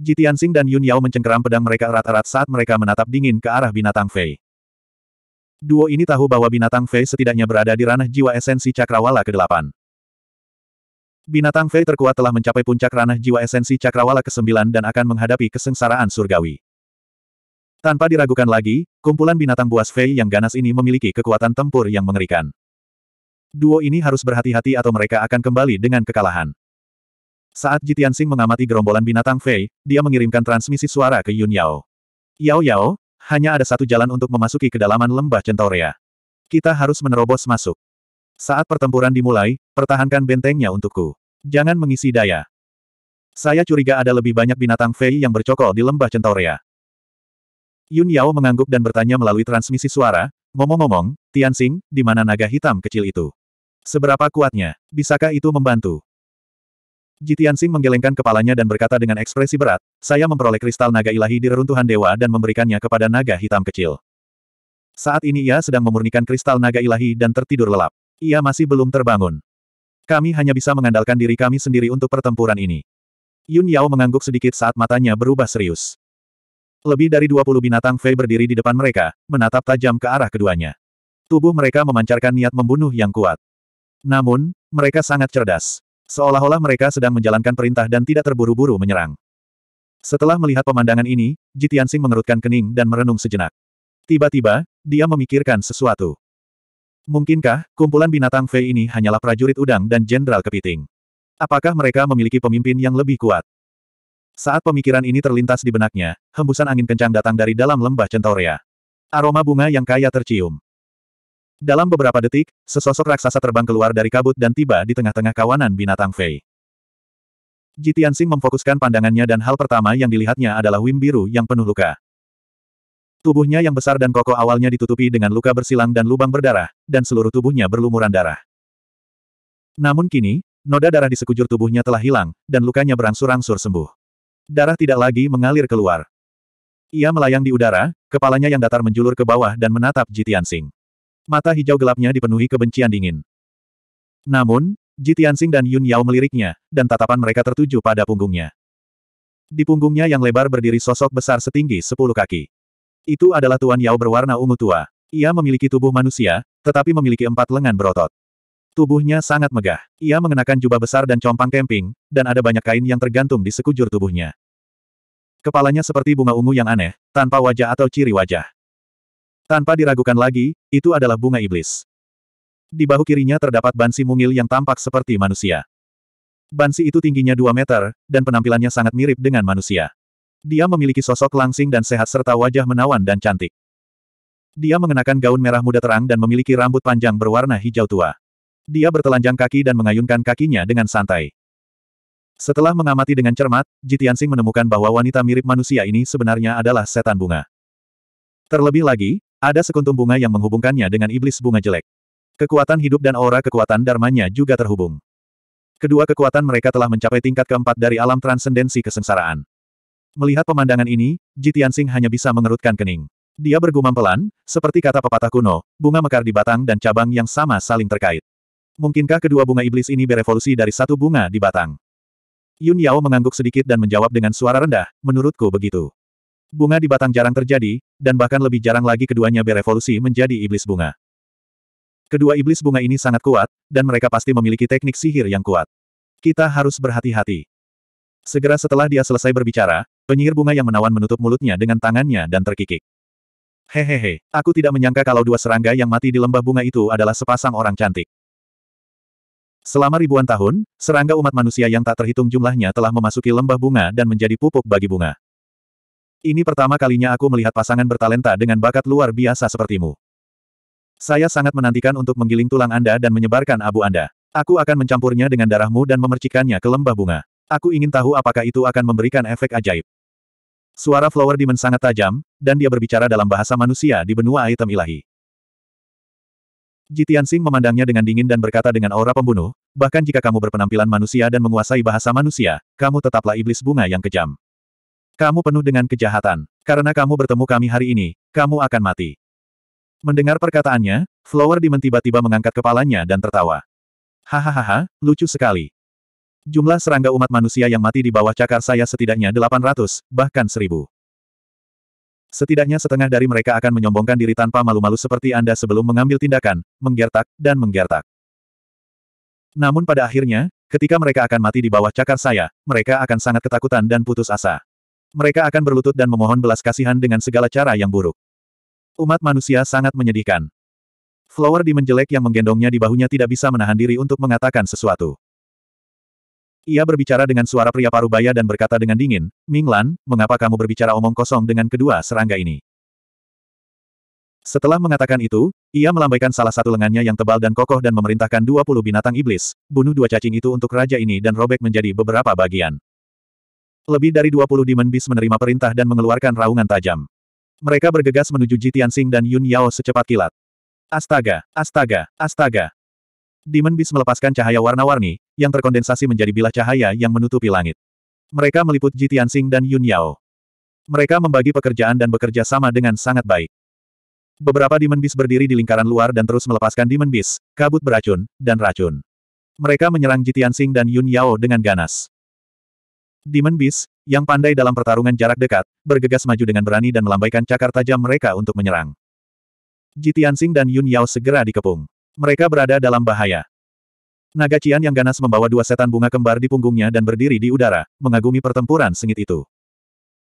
Jitian Tianxing dan Yun Yao mencengkeram pedang mereka erat-erat saat mereka menatap dingin ke arah binatang Fei. Duo ini tahu bahwa binatang Fei setidaknya berada di ranah jiwa esensi cakrawala ke-8. Binatang Fei terkuat telah mencapai puncak ranah jiwa esensi cakrawala ke-9 dan akan menghadapi kesengsaraan surgawi. Tanpa diragukan lagi, kumpulan binatang buas Fei yang ganas ini memiliki kekuatan tempur yang mengerikan. Duo ini harus berhati-hati atau mereka akan kembali dengan kekalahan. Saat Jitian Tianxing mengamati gerombolan binatang Fei, dia mengirimkan transmisi suara ke Yun Yao. Yao Yao, hanya ada satu jalan untuk memasuki kedalaman lembah Centaurea. Kita harus menerobos masuk. Saat pertempuran dimulai, pertahankan bentengnya untukku. Jangan mengisi daya. Saya curiga ada lebih banyak binatang Fei yang bercokol di lembah Centaurea. Yun Yao mengangguk dan bertanya melalui transmisi suara, ngomong-ngomong, Tianxing, di mana naga hitam kecil itu? Seberapa kuatnya? Bisakah itu membantu? Jitian Sing menggelengkan kepalanya dan berkata dengan ekspresi berat, saya memperoleh kristal naga ilahi di reruntuhan dewa dan memberikannya kepada naga hitam kecil. Saat ini ia sedang memurnikan kristal naga ilahi dan tertidur lelap. Ia masih belum terbangun. Kami hanya bisa mengandalkan diri kami sendiri untuk pertempuran ini. Yun Yao mengangguk sedikit saat matanya berubah serius. Lebih dari 20 binatang Fei berdiri di depan mereka, menatap tajam ke arah keduanya. Tubuh mereka memancarkan niat membunuh yang kuat. Namun, mereka sangat cerdas. Seolah-olah mereka sedang menjalankan perintah dan tidak terburu-buru menyerang. Setelah melihat pemandangan ini, Jitiansing mengerutkan kening dan merenung sejenak. Tiba-tiba, dia memikirkan sesuatu. Mungkinkah, kumpulan binatang fei ini hanyalah prajurit udang dan jenderal kepiting? Apakah mereka memiliki pemimpin yang lebih kuat? Saat pemikiran ini terlintas di benaknya, hembusan angin kencang datang dari dalam lembah Centaurea. Aroma bunga yang kaya tercium. Dalam beberapa detik, sesosok raksasa terbang keluar dari kabut dan tiba di tengah-tengah kawanan binatang Fei. Jitiansing memfokuskan pandangannya dan hal pertama yang dilihatnya adalah Wim biru yang penuh luka. Tubuhnya yang besar dan kokoh awalnya ditutupi dengan luka bersilang dan lubang berdarah, dan seluruh tubuhnya berlumuran darah. Namun kini, noda darah di sekujur tubuhnya telah hilang, dan lukanya berangsur-angsur sembuh. Darah tidak lagi mengalir keluar. Ia melayang di udara, kepalanya yang datar menjulur ke bawah dan menatap Jitian mata hijau gelapnya dipenuhi kebencian dingin. Namun, Ji Tianxing dan Yun Yao meliriknya, dan tatapan mereka tertuju pada punggungnya. Di punggungnya yang lebar berdiri sosok besar setinggi sepuluh kaki. Itu adalah Tuan Yao berwarna ungu tua. Ia memiliki tubuh manusia, tetapi memiliki empat lengan berotot. Tubuhnya sangat megah. Ia mengenakan jubah besar dan compang kemping, dan ada banyak kain yang tergantung di sekujur tubuhnya. Kepalanya seperti bunga ungu yang aneh, tanpa wajah atau ciri wajah. Tanpa diragukan lagi, itu adalah bunga iblis. Di bahu kirinya terdapat bansi mungil yang tampak seperti manusia. Bansi itu tingginya 2 meter, dan penampilannya sangat mirip dengan manusia. Dia memiliki sosok langsing dan sehat serta wajah menawan dan cantik. Dia mengenakan gaun merah muda terang dan memiliki rambut panjang berwarna hijau tua. Dia bertelanjang kaki dan mengayunkan kakinya dengan santai. Setelah mengamati dengan cermat, Jitiansing menemukan bahwa wanita mirip manusia ini sebenarnya adalah setan bunga. Terlebih lagi, ada sekuntum bunga yang menghubungkannya dengan iblis bunga jelek. Kekuatan hidup dan aura kekuatan dharmanya juga terhubung. Kedua kekuatan mereka telah mencapai tingkat keempat dari alam transendensi kesengsaraan. Melihat pemandangan ini, Jitian Singh hanya bisa mengerutkan kening. Dia bergumam pelan, seperti kata pepatah kuno, bunga mekar di batang dan cabang yang sama saling terkait. Mungkinkah kedua bunga iblis ini berevolusi dari satu bunga di batang? Yun Yao mengangguk sedikit dan menjawab dengan suara rendah, menurutku begitu. Bunga di batang jarang terjadi, dan bahkan lebih jarang lagi keduanya berevolusi menjadi iblis bunga. Kedua iblis bunga ini sangat kuat, dan mereka pasti memiliki teknik sihir yang kuat. Kita harus berhati-hati. Segera setelah dia selesai berbicara, penyihir bunga yang menawan menutup mulutnya dengan tangannya dan terkikik. Hehehe, aku tidak menyangka kalau dua serangga yang mati di lembah bunga itu adalah sepasang orang cantik. Selama ribuan tahun, serangga umat manusia yang tak terhitung jumlahnya telah memasuki lembah bunga dan menjadi pupuk bagi bunga. Ini pertama kalinya aku melihat pasangan bertalenta dengan bakat luar biasa sepertimu. Saya sangat menantikan untuk menggiling tulang Anda dan menyebarkan abu Anda. Aku akan mencampurnya dengan darahmu dan memercikannya ke lembah bunga. Aku ingin tahu apakah itu akan memberikan efek ajaib. Suara Flower Demon sangat tajam, dan dia berbicara dalam bahasa manusia di benua item ilahi. Jitian Sing memandangnya dengan dingin dan berkata dengan aura pembunuh, bahkan jika kamu berpenampilan manusia dan menguasai bahasa manusia, kamu tetaplah iblis bunga yang kejam. Kamu penuh dengan kejahatan. Karena kamu bertemu kami hari ini, kamu akan mati. Mendengar perkataannya, Flower Demon tiba-tiba mengangkat kepalanya dan tertawa. Hahaha, lucu sekali. Jumlah serangga umat manusia yang mati di bawah cakar saya setidaknya 800, bahkan 1000. Setidaknya setengah dari mereka akan menyombongkan diri tanpa malu-malu seperti Anda sebelum mengambil tindakan, menggertak, dan menggertak. Namun pada akhirnya, ketika mereka akan mati di bawah cakar saya, mereka akan sangat ketakutan dan putus asa. Mereka akan berlutut dan memohon belas kasihan dengan segala cara yang buruk. Umat manusia sangat menyedihkan. Flower di menjelek yang menggendongnya di bahunya tidak bisa menahan diri untuk mengatakan sesuatu. Ia berbicara dengan suara pria parubaya dan berkata dengan dingin, Minglan, mengapa kamu berbicara omong kosong dengan kedua serangga ini? Setelah mengatakan itu, ia melambaikan salah satu lengannya yang tebal dan kokoh dan memerintahkan 20 binatang iblis, bunuh dua cacing itu untuk raja ini dan robek menjadi beberapa bagian. Lebih dari 20 Demon bis menerima perintah dan mengeluarkan raungan tajam. Mereka bergegas menuju Jitiansing dan Yun Yao secepat kilat. Astaga, astaga, astaga. Demon bis melepaskan cahaya warna-warni, yang terkondensasi menjadi bilah cahaya yang menutupi langit. Mereka meliput Jitiansing dan Yun Yao. Mereka membagi pekerjaan dan bekerja sama dengan sangat baik. Beberapa Demon bis berdiri di lingkaran luar dan terus melepaskan Demon bis, kabut beracun, dan racun. Mereka menyerang Jitiansing dan Yun Yao dengan ganas. Demon Beast, yang pandai dalam pertarungan jarak dekat, bergegas maju dengan berani dan melambaikan cakar tajam mereka untuk menyerang. Ji dan Yun Yao segera dikepung. Mereka berada dalam bahaya. Naga Cian yang ganas membawa dua setan bunga kembar di punggungnya dan berdiri di udara, mengagumi pertempuran sengit itu.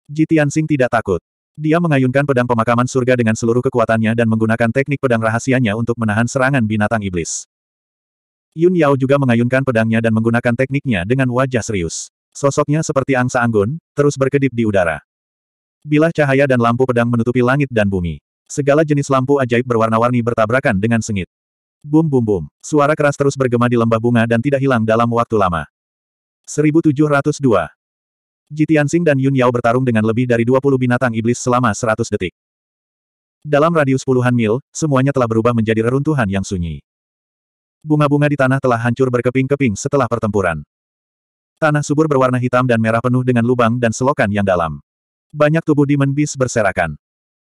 Ji tidak takut. Dia mengayunkan pedang pemakaman surga dengan seluruh kekuatannya dan menggunakan teknik pedang rahasianya untuk menahan serangan binatang iblis. Yun Yao juga mengayunkan pedangnya dan menggunakan tekniknya dengan wajah serius. Sosoknya seperti angsa anggun, terus berkedip di udara. Bilah cahaya dan lampu pedang menutupi langit dan bumi. Segala jenis lampu ajaib berwarna-warni bertabrakan dengan sengit. Bum bum bum, suara keras terus bergema di lembah bunga dan tidak hilang dalam waktu lama. 1702. Jitiansing dan Yun Yao bertarung dengan lebih dari 20 binatang iblis selama 100 detik. Dalam radius puluhan mil, semuanya telah berubah menjadi reruntuhan yang sunyi. Bunga-bunga di tanah telah hancur berkeping-keping setelah pertempuran. Tanah subur berwarna hitam dan merah penuh dengan lubang dan selokan yang dalam. Banyak tubuh Demon Beast berserakan.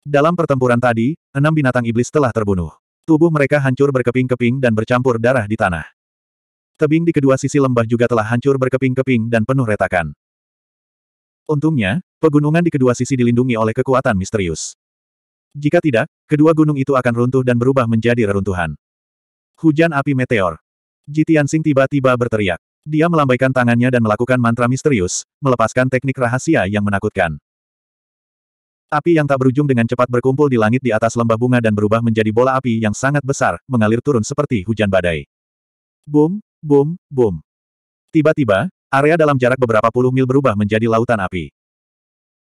Dalam pertempuran tadi, enam binatang iblis telah terbunuh. Tubuh mereka hancur berkeping-keping dan bercampur darah di tanah. Tebing di kedua sisi lembah juga telah hancur berkeping-keping dan penuh retakan. Untungnya, pegunungan di kedua sisi dilindungi oleh kekuatan misterius. Jika tidak, kedua gunung itu akan runtuh dan berubah menjadi reruntuhan. Hujan api meteor. Jitian sing tiba-tiba berteriak. Dia melambaikan tangannya dan melakukan mantra misterius, melepaskan teknik rahasia yang menakutkan. Api yang tak berujung dengan cepat berkumpul di langit di atas lembah bunga dan berubah menjadi bola api yang sangat besar, mengalir turun seperti hujan badai. Boom, boom, boom. Tiba-tiba, area dalam jarak beberapa puluh mil berubah menjadi lautan api.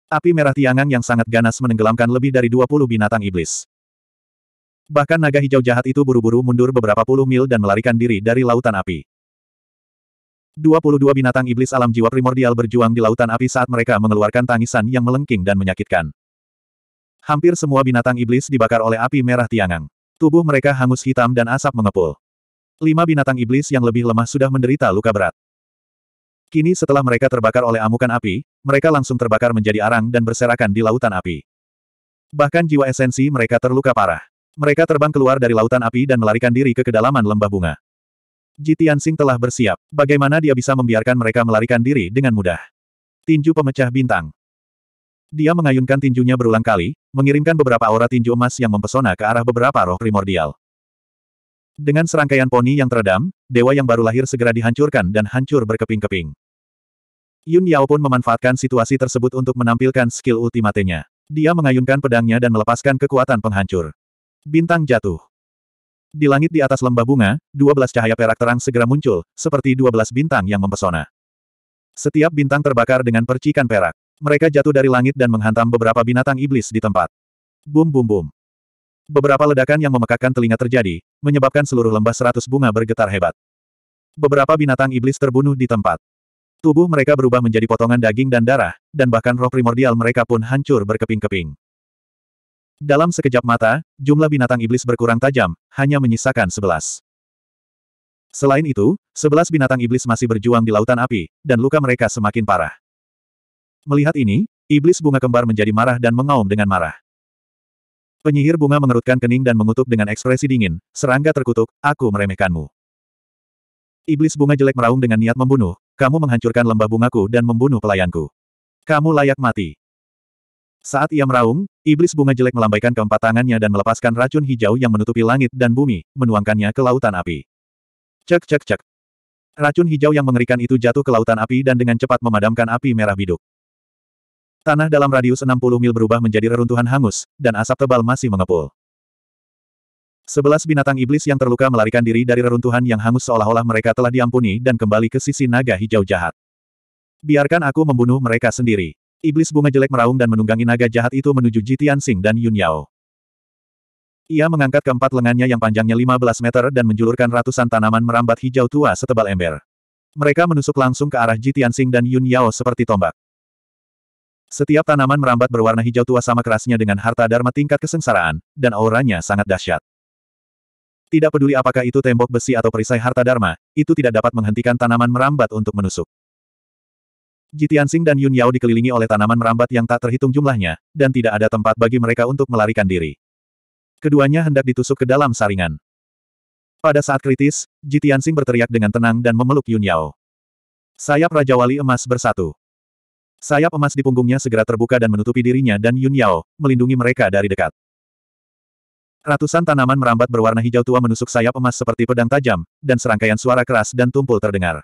Api merah tiangang yang sangat ganas menenggelamkan lebih dari 20 binatang iblis. Bahkan naga hijau jahat itu buru-buru mundur beberapa puluh mil dan melarikan diri dari lautan api. 22 binatang iblis alam jiwa primordial berjuang di lautan api saat mereka mengeluarkan tangisan yang melengking dan menyakitkan. Hampir semua binatang iblis dibakar oleh api merah tiangang. Tubuh mereka hangus hitam dan asap mengepul. Lima binatang iblis yang lebih lemah sudah menderita luka berat. Kini setelah mereka terbakar oleh amukan api, mereka langsung terbakar menjadi arang dan berserakan di lautan api. Bahkan jiwa esensi mereka terluka parah. Mereka terbang keluar dari lautan api dan melarikan diri ke kedalaman lembah bunga. Jitian Tianxing telah bersiap. Bagaimana dia bisa membiarkan mereka melarikan diri dengan mudah? Tinju pemecah bintang. Dia mengayunkan tinjunya berulang kali, mengirimkan beberapa aura tinju emas yang mempesona ke arah beberapa roh primordial. Dengan serangkaian poni yang teredam, dewa yang baru lahir segera dihancurkan dan hancur berkeping-keping. Yun Yao pun memanfaatkan situasi tersebut untuk menampilkan skill ultimatenya. Dia mengayunkan pedangnya dan melepaskan kekuatan penghancur. Bintang jatuh. Di langit di atas lembah bunga, dua belas cahaya perak terang segera muncul, seperti dua belas bintang yang mempesona. Setiap bintang terbakar dengan percikan perak. Mereka jatuh dari langit dan menghantam beberapa binatang iblis di tempat. Bum bum bum. Beberapa ledakan yang memekakkan telinga terjadi, menyebabkan seluruh lembah seratus bunga bergetar hebat. Beberapa binatang iblis terbunuh di tempat. Tubuh mereka berubah menjadi potongan daging dan darah, dan bahkan roh primordial mereka pun hancur berkeping-keping. Dalam sekejap mata, jumlah binatang iblis berkurang tajam, hanya menyisakan sebelas. Selain itu, sebelas binatang iblis masih berjuang di lautan api, dan luka mereka semakin parah. Melihat ini, iblis bunga kembar menjadi marah dan mengaum dengan marah. Penyihir bunga mengerutkan kening dan mengutuk dengan ekspresi dingin, serangga terkutuk, aku meremehkanmu. Iblis bunga jelek meraung dengan niat membunuh, kamu menghancurkan lembah bungaku dan membunuh pelayanku. Kamu layak mati. Saat ia meraung, iblis bunga jelek melambaikan keempat tangannya dan melepaskan racun hijau yang menutupi langit dan bumi, menuangkannya ke lautan api. Cek cek cek. Racun hijau yang mengerikan itu jatuh ke lautan api dan dengan cepat memadamkan api merah biduk. Tanah dalam radius 60 mil berubah menjadi reruntuhan hangus, dan asap tebal masih mengepul. Sebelas binatang iblis yang terluka melarikan diri dari reruntuhan yang hangus seolah-olah mereka telah diampuni dan kembali ke sisi naga hijau jahat. Biarkan aku membunuh mereka sendiri. Iblis bunga jelek meraung dan menunggangi naga jahat itu menuju Ji Tianxing dan Yun Yao. Ia mengangkat keempat lengannya yang panjangnya 15 meter dan menjulurkan ratusan tanaman merambat hijau tua setebal ember. Mereka menusuk langsung ke arah Ji Tianxing dan Yun Yao seperti tombak. Setiap tanaman merambat berwarna hijau tua sama kerasnya dengan harta dharma tingkat kesengsaraan, dan auranya sangat dahsyat. Tidak peduli apakah itu tembok besi atau perisai harta dharma, itu tidak dapat menghentikan tanaman merambat untuk menusuk. Jitiansing dan Yun Yao dikelilingi oleh tanaman merambat yang tak terhitung jumlahnya, dan tidak ada tempat bagi mereka untuk melarikan diri. Keduanya hendak ditusuk ke dalam saringan. Pada saat kritis, Jitiansing berteriak dengan tenang dan memeluk Yun Yao. Sayap Raja Wali Emas bersatu. Sayap emas di punggungnya segera terbuka dan menutupi dirinya dan Yun Yao, melindungi mereka dari dekat. Ratusan tanaman merambat berwarna hijau tua menusuk sayap emas seperti pedang tajam, dan serangkaian suara keras dan tumpul terdengar.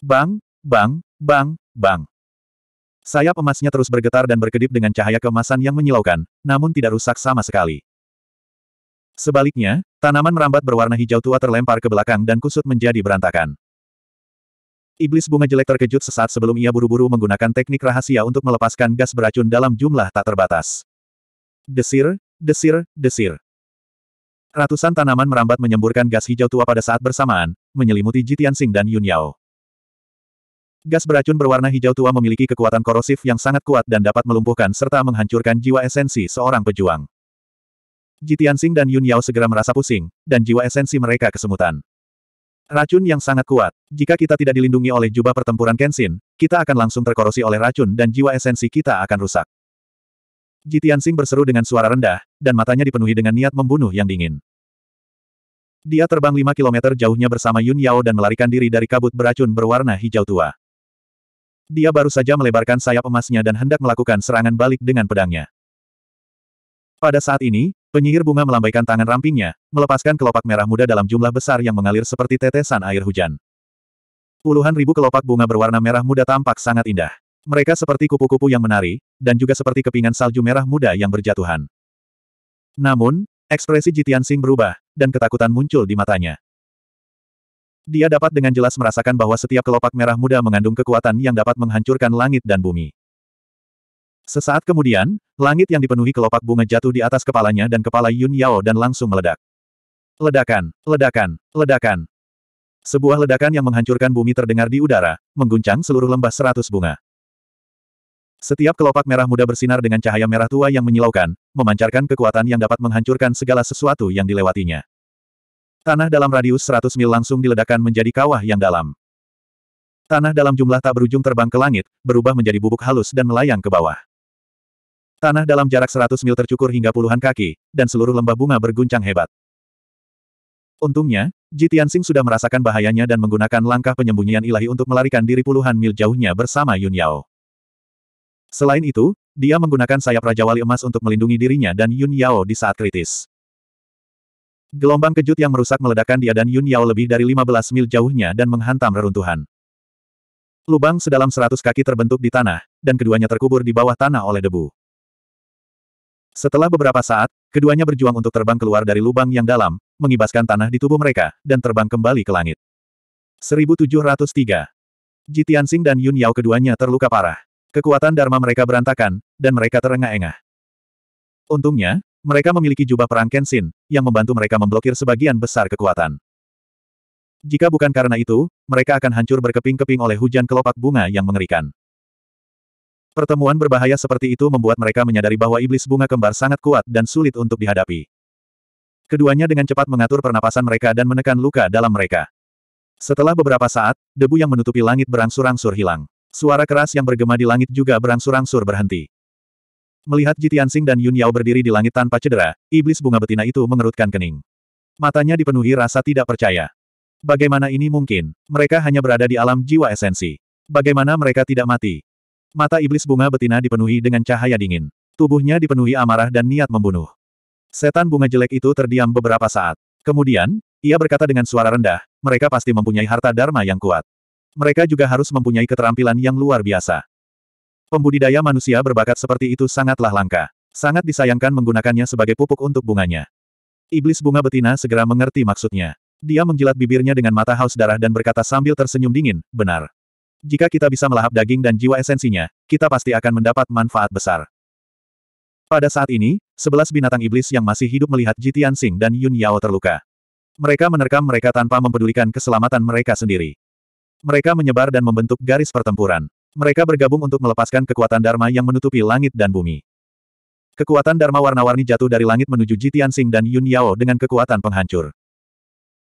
Bang, bang, bang, Bang! Sayap emasnya terus bergetar dan berkedip dengan cahaya kemasan yang menyilaukan, namun tidak rusak sama sekali. Sebaliknya, tanaman merambat berwarna hijau tua terlempar ke belakang dan kusut menjadi berantakan. Iblis bunga jelek terkejut sesaat sebelum ia buru-buru menggunakan teknik rahasia untuk melepaskan gas beracun dalam jumlah tak terbatas. Desir, desir, desir. Ratusan tanaman merambat menyemburkan gas hijau tua pada saat bersamaan, menyelimuti Jitian Sing dan Yun Yao. Gas beracun berwarna hijau tua memiliki kekuatan korosif yang sangat kuat dan dapat melumpuhkan serta menghancurkan jiwa esensi seorang pejuang. Jitiansing dan Yun Yao segera merasa pusing, dan jiwa esensi mereka kesemutan. Racun yang sangat kuat. Jika kita tidak dilindungi oleh jubah pertempuran Kenshin, kita akan langsung terkorosi oleh racun dan jiwa esensi kita akan rusak. Jitiansing berseru dengan suara rendah, dan matanya dipenuhi dengan niat membunuh yang dingin. Dia terbang 5 km jauhnya bersama Yun Yao dan melarikan diri dari kabut beracun berwarna hijau tua. Dia baru saja melebarkan sayap emasnya dan hendak melakukan serangan balik dengan pedangnya. Pada saat ini, penyihir bunga melambaikan tangan rampingnya, melepaskan kelopak merah muda dalam jumlah besar yang mengalir seperti tetesan air hujan. Puluhan ribu kelopak bunga berwarna merah muda tampak sangat indah. Mereka seperti kupu-kupu yang menari, dan juga seperti kepingan salju merah muda yang berjatuhan. Namun, ekspresi Jitian Sing berubah, dan ketakutan muncul di matanya. Dia dapat dengan jelas merasakan bahwa setiap kelopak merah muda mengandung kekuatan yang dapat menghancurkan langit dan bumi. Sesaat kemudian, langit yang dipenuhi kelopak bunga jatuh di atas kepalanya dan kepala Yun Yao dan langsung meledak. Ledakan, ledakan, ledakan. Sebuah ledakan yang menghancurkan bumi terdengar di udara, mengguncang seluruh lembah seratus bunga. Setiap kelopak merah muda bersinar dengan cahaya merah tua yang menyilaukan, memancarkan kekuatan yang dapat menghancurkan segala sesuatu yang dilewatinya. Tanah dalam radius 100 mil langsung diledakkan menjadi kawah yang dalam. Tanah dalam jumlah tak berujung terbang ke langit, berubah menjadi bubuk halus dan melayang ke bawah. Tanah dalam jarak 100 mil tercukur hingga puluhan kaki, dan seluruh lembah bunga berguncang hebat. Untungnya, Ji Tianxing sudah merasakan bahayanya dan menggunakan langkah penyembunyian ilahi untuk melarikan diri puluhan mil jauhnya bersama Yun Yao. Selain itu, dia menggunakan sayap Raja Wali Emas untuk melindungi dirinya dan Yun Yao di saat kritis. Gelombang kejut yang merusak meledakkan dia dan Yun Yao lebih dari 15 mil jauhnya dan menghantam reruntuhan. Lubang sedalam 100 kaki terbentuk di tanah, dan keduanya terkubur di bawah tanah oleh debu. Setelah beberapa saat, keduanya berjuang untuk terbang keluar dari lubang yang dalam, mengibaskan tanah di tubuh mereka, dan terbang kembali ke langit. 1703 Ji Tianxing dan Yun Yao keduanya terluka parah. Kekuatan Dharma mereka berantakan, dan mereka terengah-engah. Untungnya, mereka memiliki jubah perang Kenshin, yang membantu mereka memblokir sebagian besar kekuatan. Jika bukan karena itu, mereka akan hancur berkeping-keping oleh hujan kelopak bunga yang mengerikan. Pertemuan berbahaya seperti itu membuat mereka menyadari bahwa iblis bunga kembar sangat kuat dan sulit untuk dihadapi. Keduanya dengan cepat mengatur pernapasan mereka dan menekan luka dalam mereka. Setelah beberapa saat, debu yang menutupi langit berangsur-angsur hilang. Suara keras yang bergema di langit juga berangsur-angsur berhenti. Melihat Jitiansing dan Yun Yao berdiri di langit tanpa cedera, iblis bunga betina itu mengerutkan kening. Matanya dipenuhi rasa tidak percaya. Bagaimana ini mungkin? Mereka hanya berada di alam jiwa esensi. Bagaimana mereka tidak mati? Mata iblis bunga betina dipenuhi dengan cahaya dingin. Tubuhnya dipenuhi amarah dan niat membunuh. Setan bunga jelek itu terdiam beberapa saat. Kemudian, ia berkata dengan suara rendah, mereka pasti mempunyai harta dharma yang kuat. Mereka juga harus mempunyai keterampilan yang luar biasa. Pembudidaya manusia berbakat seperti itu sangatlah langka. Sangat disayangkan menggunakannya sebagai pupuk untuk bunganya. Iblis bunga betina segera mengerti maksudnya. Dia menjilat bibirnya dengan mata haus darah dan berkata sambil tersenyum dingin, benar. Jika kita bisa melahap daging dan jiwa esensinya, kita pasti akan mendapat manfaat besar. Pada saat ini, sebelas binatang iblis yang masih hidup melihat Jitian Sing dan Yun Yao terluka. Mereka menerkam mereka tanpa mempedulikan keselamatan mereka sendiri. Mereka menyebar dan membentuk garis pertempuran. Mereka bergabung untuk melepaskan kekuatan Dharma yang menutupi langit dan bumi. Kekuatan Dharma warna-warni jatuh dari langit menuju Jitian Sing dan Yun Yao dengan kekuatan penghancur.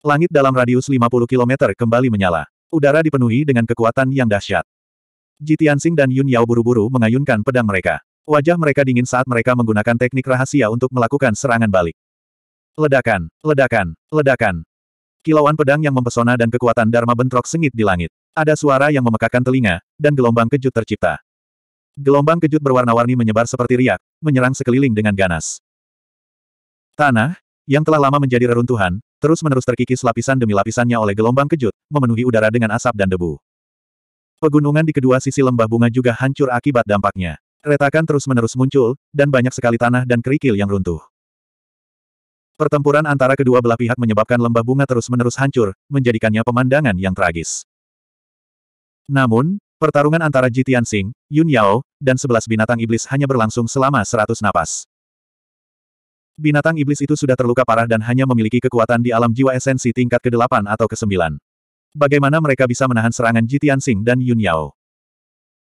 Langit dalam radius 50 km kembali menyala. Udara dipenuhi dengan kekuatan yang dahsyat. Jitian Sing dan Yun Yao buru-buru mengayunkan pedang mereka. Wajah mereka dingin saat mereka menggunakan teknik rahasia untuk melakukan serangan balik. Ledakan, ledakan, ledakan. Kilauan pedang yang mempesona dan kekuatan Dharma bentrok sengit di langit. Ada suara yang memekakan telinga, dan gelombang kejut tercipta. Gelombang kejut berwarna-warni menyebar seperti riak, menyerang sekeliling dengan ganas. Tanah, yang telah lama menjadi reruntuhan, terus-menerus terkikis lapisan demi lapisannya oleh gelombang kejut, memenuhi udara dengan asap dan debu. Pegunungan di kedua sisi lembah bunga juga hancur akibat dampaknya. Retakan terus-menerus muncul, dan banyak sekali tanah dan kerikil yang runtuh. Pertempuran antara kedua belah pihak menyebabkan lembah bunga terus-menerus hancur, menjadikannya pemandangan yang tragis. Namun, pertarungan antara Jitian Sing, Yun Yao, dan sebelas binatang iblis hanya berlangsung selama seratus napas. Binatang iblis itu sudah terluka parah dan hanya memiliki kekuatan di alam jiwa esensi tingkat ke-8 atau ke-9. Bagaimana mereka bisa menahan serangan Jitian Sing dan Yun Yao?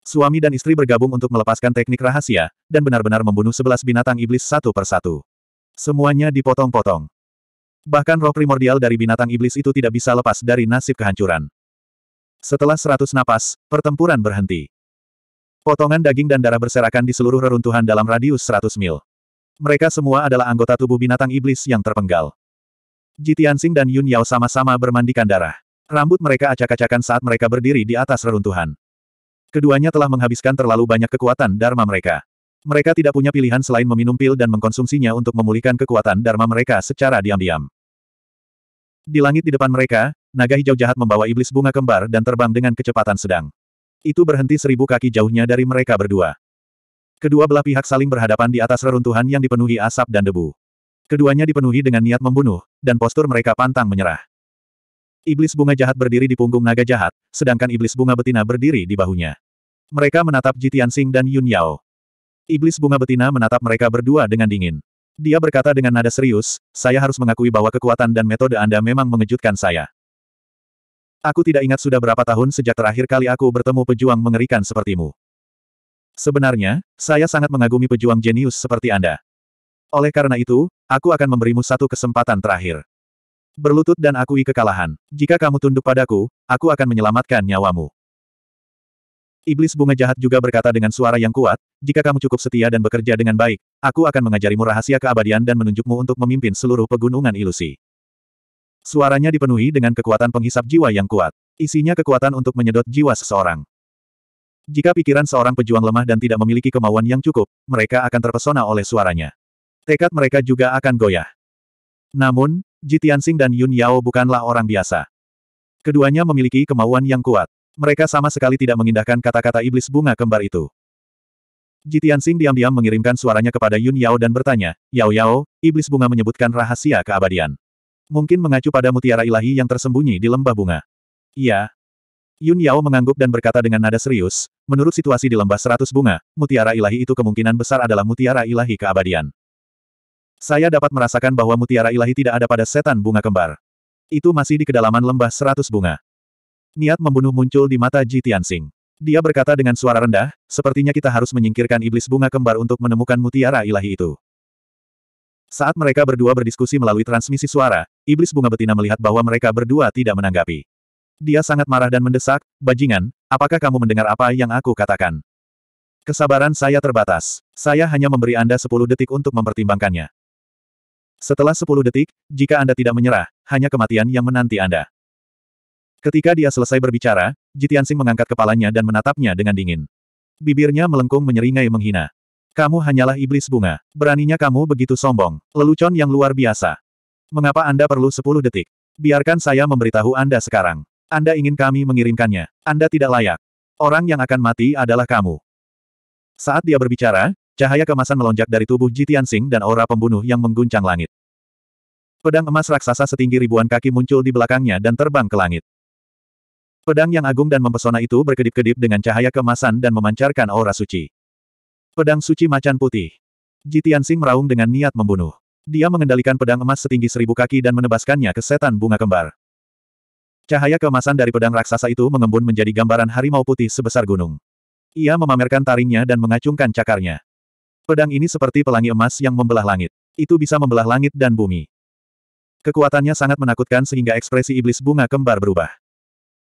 Suami dan istri bergabung untuk melepaskan teknik rahasia, dan benar-benar membunuh sebelas binatang iblis satu persatu. Semuanya dipotong-potong. Bahkan roh primordial dari binatang iblis itu tidak bisa lepas dari nasib kehancuran. Setelah seratus napas, pertempuran berhenti. Potongan daging dan darah berserakan di seluruh reruntuhan dalam radius seratus mil. Mereka semua adalah anggota tubuh binatang iblis yang terpenggal. Jitiansing dan Yun Yao sama-sama bermandikan darah. Rambut mereka acak-acakan saat mereka berdiri di atas reruntuhan. Keduanya telah menghabiskan terlalu banyak kekuatan dharma mereka. Mereka tidak punya pilihan selain meminum pil dan mengkonsumsinya untuk memulihkan kekuatan dharma mereka secara diam-diam. Di langit di depan mereka, naga hijau jahat membawa iblis bunga kembar dan terbang dengan kecepatan sedang. Itu berhenti seribu kaki jauhnya dari mereka berdua. Kedua belah pihak saling berhadapan di atas reruntuhan yang dipenuhi asap dan debu. Keduanya dipenuhi dengan niat membunuh, dan postur mereka pantang menyerah. Iblis bunga jahat berdiri di punggung naga jahat, sedangkan iblis bunga betina berdiri di bahunya. Mereka menatap Jitian Sing dan Yun Yao. Iblis bunga betina menatap mereka berdua dengan dingin. Dia berkata dengan nada serius, saya harus mengakui bahwa kekuatan dan metode Anda memang mengejutkan saya. Aku tidak ingat sudah berapa tahun sejak terakhir kali aku bertemu pejuang mengerikan sepertimu. Sebenarnya, saya sangat mengagumi pejuang jenius seperti Anda. Oleh karena itu, aku akan memberimu satu kesempatan terakhir. Berlutut dan akui kekalahan. Jika kamu tunduk padaku, aku akan menyelamatkan nyawamu. Iblis bunga jahat juga berkata dengan suara yang kuat, jika kamu cukup setia dan bekerja dengan baik, aku akan mengajarimu rahasia keabadian dan menunjukmu untuk memimpin seluruh pegunungan ilusi. Suaranya dipenuhi dengan kekuatan penghisap jiwa yang kuat. Isinya kekuatan untuk menyedot jiwa seseorang. Jika pikiran seorang pejuang lemah dan tidak memiliki kemauan yang cukup, mereka akan terpesona oleh suaranya. Tekad mereka juga akan goyah. Namun, Ji dan Yun Yao bukanlah orang biasa. Keduanya memiliki kemauan yang kuat. Mereka sama sekali tidak mengindahkan kata-kata iblis bunga kembar itu. Ji diam-diam mengirimkan suaranya kepada Yun Yao dan bertanya, Yao Yao, iblis bunga menyebutkan rahasia keabadian. Mungkin mengacu pada mutiara ilahi yang tersembunyi di lembah bunga. Iya. Yun Yao mengangguk dan berkata dengan nada serius, menurut situasi di lembah seratus bunga, mutiara ilahi itu kemungkinan besar adalah mutiara ilahi keabadian. Saya dapat merasakan bahwa mutiara ilahi tidak ada pada setan bunga kembar. Itu masih di kedalaman lembah seratus bunga. Niat membunuh muncul di mata Ji Tianxing. Dia berkata dengan suara rendah, sepertinya kita harus menyingkirkan iblis bunga kembar untuk menemukan mutiara ilahi itu. Saat mereka berdua berdiskusi melalui transmisi suara, iblis bunga betina melihat bahwa mereka berdua tidak menanggapi. Dia sangat marah dan mendesak, bajingan, apakah kamu mendengar apa yang aku katakan? Kesabaran saya terbatas. Saya hanya memberi Anda 10 detik untuk mempertimbangkannya. Setelah 10 detik, jika Anda tidak menyerah, hanya kematian yang menanti Anda. Ketika dia selesai berbicara, Jitiansing mengangkat kepalanya dan menatapnya dengan dingin. Bibirnya melengkung menyeringai menghina. Kamu hanyalah iblis bunga. Beraninya kamu begitu sombong. Lelucon yang luar biasa. Mengapa Anda perlu 10 detik? Biarkan saya memberitahu Anda sekarang. Anda ingin kami mengirimkannya. Anda tidak layak. Orang yang akan mati adalah kamu. Saat dia berbicara, cahaya kemasan melonjak dari tubuh Jitian Singh dan aura pembunuh yang mengguncang langit. Pedang emas raksasa setinggi ribuan kaki muncul di belakangnya dan terbang ke langit. Pedang yang agung dan mempesona itu berkedip-kedip dengan cahaya kemasan dan memancarkan aura suci. Pedang suci macan putih. Jitian Singh meraung dengan niat membunuh. Dia mengendalikan pedang emas setinggi seribu kaki dan menebaskannya ke setan bunga kembar. Cahaya kemasan dari pedang raksasa itu mengembun menjadi gambaran harimau putih sebesar gunung. Ia memamerkan taringnya dan mengacungkan cakarnya. Pedang ini seperti pelangi emas yang membelah langit. Itu bisa membelah langit dan bumi. Kekuatannya sangat menakutkan sehingga ekspresi iblis bunga kembar berubah.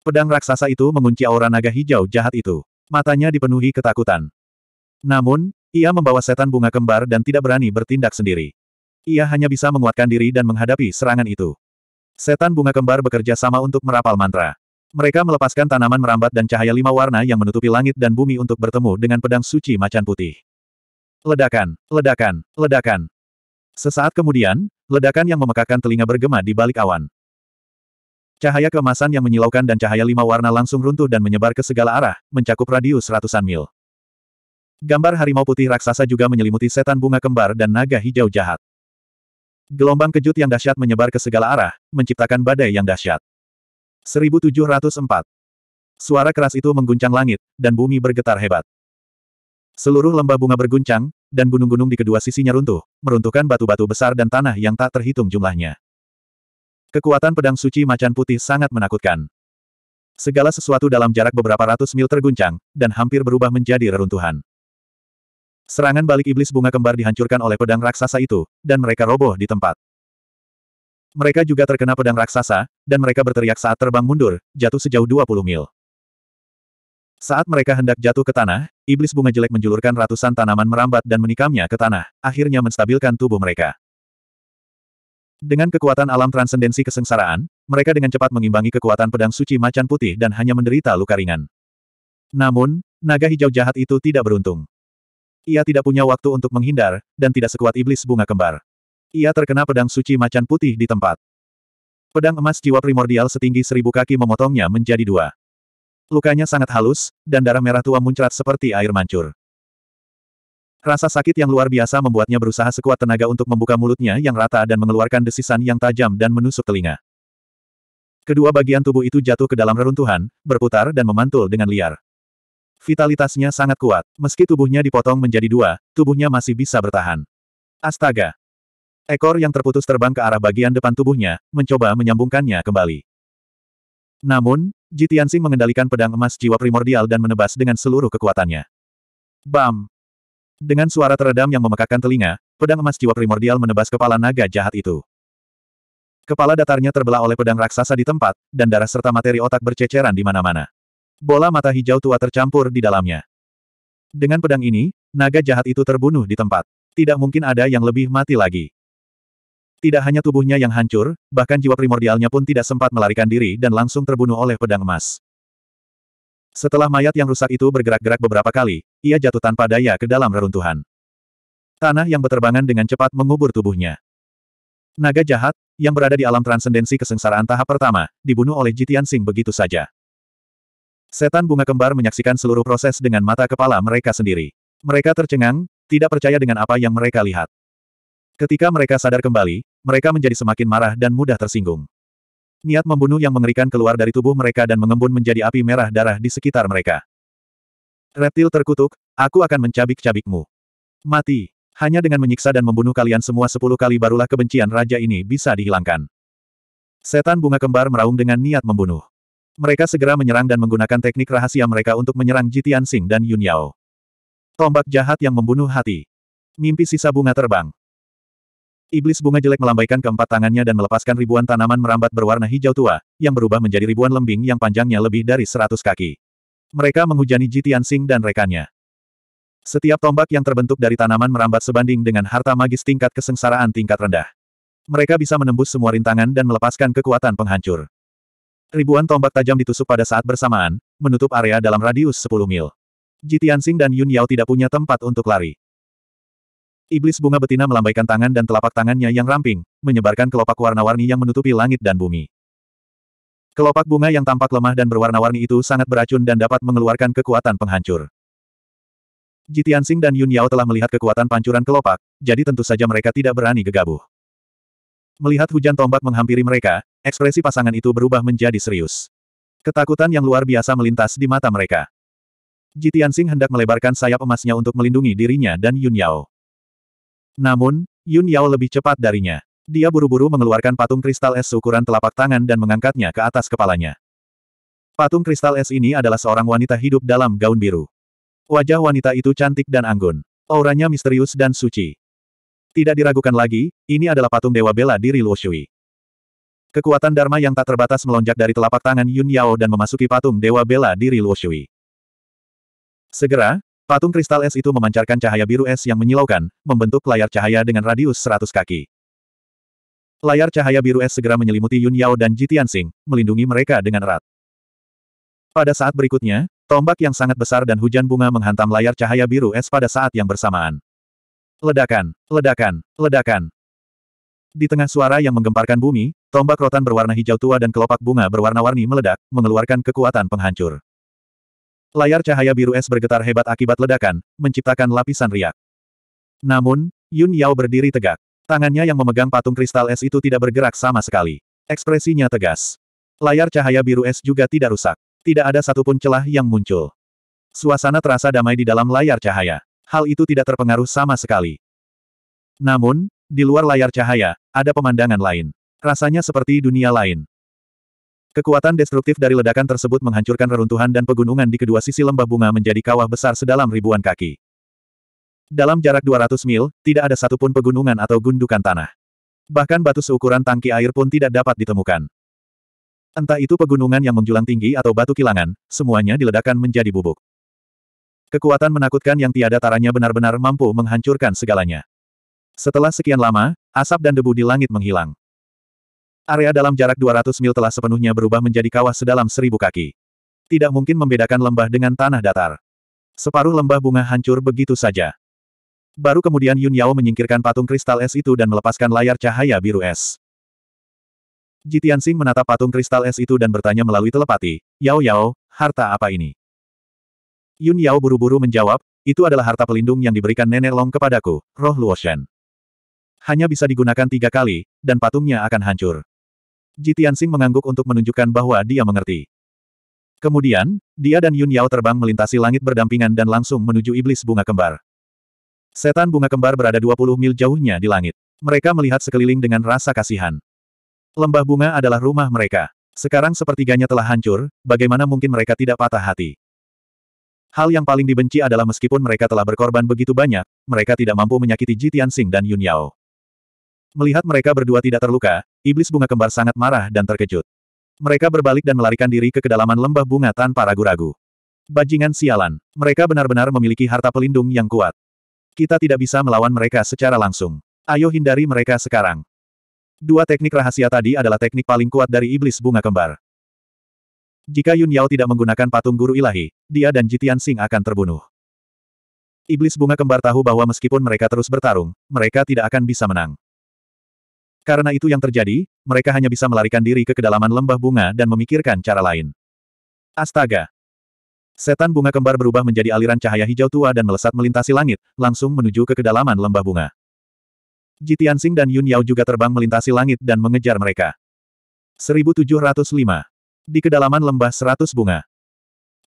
Pedang raksasa itu mengunci aura naga hijau jahat itu. Matanya dipenuhi ketakutan. Namun, ia membawa setan bunga kembar dan tidak berani bertindak sendiri. Ia hanya bisa menguatkan diri dan menghadapi serangan itu. Setan bunga kembar bekerja sama untuk merapal mantra. Mereka melepaskan tanaman merambat dan cahaya lima warna yang menutupi langit dan bumi untuk bertemu dengan pedang suci macan putih. Ledakan, ledakan, ledakan. Sesaat kemudian, ledakan yang memekakan telinga bergema di balik awan. Cahaya kemasan yang menyilaukan dan cahaya lima warna langsung runtuh dan menyebar ke segala arah, mencakup radius ratusan mil. Gambar harimau putih raksasa juga menyelimuti setan bunga kembar dan naga hijau jahat. Gelombang kejut yang dahsyat menyebar ke segala arah, menciptakan badai yang dahsyat. 1704. Suara keras itu mengguncang langit, dan bumi bergetar hebat. Seluruh lembah bunga berguncang, dan gunung-gunung di kedua sisinya runtuh, meruntuhkan batu-batu besar dan tanah yang tak terhitung jumlahnya. Kekuatan pedang suci macan putih sangat menakutkan. Segala sesuatu dalam jarak beberapa ratus mil terguncang, dan hampir berubah menjadi reruntuhan. Serangan balik iblis bunga kembar dihancurkan oleh pedang raksasa itu, dan mereka roboh di tempat. Mereka juga terkena pedang raksasa, dan mereka berteriak saat terbang mundur, jatuh sejauh 20 mil. Saat mereka hendak jatuh ke tanah, iblis bunga jelek menjulurkan ratusan tanaman merambat dan menikamnya ke tanah, akhirnya menstabilkan tubuh mereka. Dengan kekuatan alam transendensi kesengsaraan, mereka dengan cepat mengimbangi kekuatan pedang suci macan putih dan hanya menderita luka ringan. Namun, naga hijau jahat itu tidak beruntung. Ia tidak punya waktu untuk menghindar, dan tidak sekuat iblis bunga kembar. Ia terkena pedang suci macan putih di tempat. Pedang emas jiwa primordial setinggi seribu kaki memotongnya menjadi dua. Lukanya sangat halus, dan darah merah tua muncrat seperti air mancur. Rasa sakit yang luar biasa membuatnya berusaha sekuat tenaga untuk membuka mulutnya yang rata dan mengeluarkan desisan yang tajam dan menusuk telinga. Kedua bagian tubuh itu jatuh ke dalam reruntuhan, berputar dan memantul dengan liar. Vitalitasnya sangat kuat. Meski tubuhnya dipotong menjadi dua, tubuhnya masih bisa bertahan. Astaga! Ekor yang terputus terbang ke arah bagian depan tubuhnya, mencoba menyambungkannya kembali. Namun, Jitiansing mengendalikan pedang emas jiwa primordial dan menebas dengan seluruh kekuatannya. Bam! Dengan suara teredam yang memekakkan telinga, pedang emas jiwa primordial menebas kepala naga jahat itu. Kepala datarnya terbelah oleh pedang raksasa di tempat, dan darah serta materi otak berceceran di mana-mana bola mata hijau tua tercampur di dalamnya. Dengan pedang ini, naga jahat itu terbunuh di tempat. Tidak mungkin ada yang lebih mati lagi. Tidak hanya tubuhnya yang hancur, bahkan jiwa primordialnya pun tidak sempat melarikan diri dan langsung terbunuh oleh pedang emas. Setelah mayat yang rusak itu bergerak-gerak beberapa kali, ia jatuh tanpa daya ke dalam reruntuhan. Tanah yang berterbangan dengan cepat mengubur tubuhnya. Naga jahat, yang berada di alam transendensi kesengsaraan tahap pertama, dibunuh oleh Jitian Sing begitu saja. Setan bunga kembar menyaksikan seluruh proses dengan mata kepala mereka sendiri. Mereka tercengang, tidak percaya dengan apa yang mereka lihat. Ketika mereka sadar kembali, mereka menjadi semakin marah dan mudah tersinggung. Niat membunuh yang mengerikan keluar dari tubuh mereka dan mengembun menjadi api merah darah di sekitar mereka. Reptil terkutuk, aku akan mencabik-cabikmu. Mati. Hanya dengan menyiksa dan membunuh kalian semua sepuluh kali barulah kebencian raja ini bisa dihilangkan. Setan bunga kembar meraung dengan niat membunuh. Mereka segera menyerang dan menggunakan teknik rahasia mereka untuk menyerang Jitian Sing dan Yun Yao. Tombak jahat yang membunuh hati. Mimpi sisa bunga terbang. Iblis bunga jelek melambaikan keempat tangannya dan melepaskan ribuan tanaman merambat berwarna hijau tua, yang berubah menjadi ribuan lembing yang panjangnya lebih dari seratus kaki. Mereka menghujani Jitian Sing dan rekannya. Setiap tombak yang terbentuk dari tanaman merambat sebanding dengan harta magis tingkat kesengsaraan tingkat rendah. Mereka bisa menembus semua rintangan dan melepaskan kekuatan penghancur. Ribuan tombak tajam ditusuk pada saat bersamaan, menutup area dalam radius 10 mil. Jitiansing dan Yun Yao tidak punya tempat untuk lari. Iblis bunga betina melambaikan tangan dan telapak tangannya yang ramping, menyebarkan kelopak warna-warni yang menutupi langit dan bumi. Kelopak bunga yang tampak lemah dan berwarna-warni itu sangat beracun dan dapat mengeluarkan kekuatan penghancur. Jitiansing dan Yun Yao telah melihat kekuatan pancuran kelopak, jadi tentu saja mereka tidak berani gegabah. Melihat hujan tombak menghampiri mereka, ekspresi pasangan itu berubah menjadi serius. Ketakutan yang luar biasa melintas di mata mereka. Jitiansing hendak melebarkan sayap emasnya untuk melindungi dirinya dan Yun Yao. Namun, Yun Yao lebih cepat darinya. Dia buru-buru mengeluarkan patung kristal es ukuran telapak tangan dan mengangkatnya ke atas kepalanya. Patung kristal es ini adalah seorang wanita hidup dalam gaun biru. Wajah wanita itu cantik dan anggun. Auranya misterius dan suci. Tidak diragukan lagi, ini adalah patung dewa bela diri Luo Shui. Kekuatan Dharma yang tak terbatas melonjak dari telapak tangan Yun Yao dan memasuki patung dewa bela diri Luo Shui. Segera, patung kristal es itu memancarkan cahaya biru es yang menyilaukan, membentuk layar cahaya dengan radius 100 kaki. Layar cahaya biru es segera menyelimuti Yun Yao dan Ji Tianxing, melindungi mereka dengan erat. Pada saat berikutnya, tombak yang sangat besar dan hujan bunga menghantam layar cahaya biru es pada saat yang bersamaan. Ledakan, ledakan, ledakan. Di tengah suara yang menggemparkan bumi, tombak rotan berwarna hijau tua dan kelopak bunga berwarna-warni meledak, mengeluarkan kekuatan penghancur. Layar cahaya biru es bergetar hebat akibat ledakan, menciptakan lapisan riak. Namun, Yun Yao berdiri tegak. Tangannya yang memegang patung kristal es itu tidak bergerak sama sekali. Ekspresinya tegas. Layar cahaya biru es juga tidak rusak. Tidak ada satupun celah yang muncul. Suasana terasa damai di dalam layar cahaya hal itu tidak terpengaruh sama sekali. Namun, di luar layar cahaya, ada pemandangan lain. Rasanya seperti dunia lain. Kekuatan destruktif dari ledakan tersebut menghancurkan reruntuhan dan pegunungan di kedua sisi lembah bunga menjadi kawah besar sedalam ribuan kaki. Dalam jarak 200 mil, tidak ada satupun pegunungan atau gundukan tanah. Bahkan batu seukuran tangki air pun tidak dapat ditemukan. Entah itu pegunungan yang menjulang tinggi atau batu kilangan, semuanya diledakan menjadi bubuk. Kekuatan menakutkan yang tiada taranya benar-benar mampu menghancurkan segalanya. Setelah sekian lama, asap dan debu di langit menghilang. Area dalam jarak 200 mil telah sepenuhnya berubah menjadi kawah sedalam seribu kaki. Tidak mungkin membedakan lembah dengan tanah datar. Separuh lembah bunga hancur begitu saja. Baru kemudian Yun Yao menyingkirkan patung kristal es itu dan melepaskan layar cahaya biru es. Sing menatap patung kristal es itu dan bertanya melalui telepati, Yao Yao, harta apa ini? Yun Yao buru-buru menjawab, itu adalah harta pelindung yang diberikan Nenek Long kepadaku, roh Luoshen. Hanya bisa digunakan tiga kali, dan patungnya akan hancur. Ji Tianxing mengangguk untuk menunjukkan bahwa dia mengerti. Kemudian, dia dan Yun Yao terbang melintasi langit berdampingan dan langsung menuju iblis bunga kembar. Setan bunga kembar berada 20 mil jauhnya di langit. Mereka melihat sekeliling dengan rasa kasihan. Lembah bunga adalah rumah mereka. Sekarang sepertiganya telah hancur, bagaimana mungkin mereka tidak patah hati? Hal yang paling dibenci adalah meskipun mereka telah berkorban begitu banyak, mereka tidak mampu menyakiti Ji Tianxing dan Yun Yao. Melihat mereka berdua tidak terluka, iblis bunga kembar sangat marah dan terkejut. Mereka berbalik dan melarikan diri ke kedalaman lembah bunga tanpa ragu-ragu. Bajingan sialan, mereka benar-benar memiliki harta pelindung yang kuat. Kita tidak bisa melawan mereka secara langsung. Ayo hindari mereka sekarang. Dua teknik rahasia tadi adalah teknik paling kuat dari iblis bunga kembar. Jika Yun Yao tidak menggunakan patung guru ilahi, dia dan Jitian Sing akan terbunuh. Iblis bunga kembar tahu bahwa meskipun mereka terus bertarung, mereka tidak akan bisa menang. Karena itu yang terjadi, mereka hanya bisa melarikan diri ke kedalaman lembah bunga dan memikirkan cara lain. Astaga! Setan bunga kembar berubah menjadi aliran cahaya hijau tua dan melesat melintasi langit, langsung menuju ke kedalaman lembah bunga. Jitian Sing dan Yun Yao juga terbang melintasi langit dan mengejar mereka. 1705 di kedalaman lembah seratus bunga.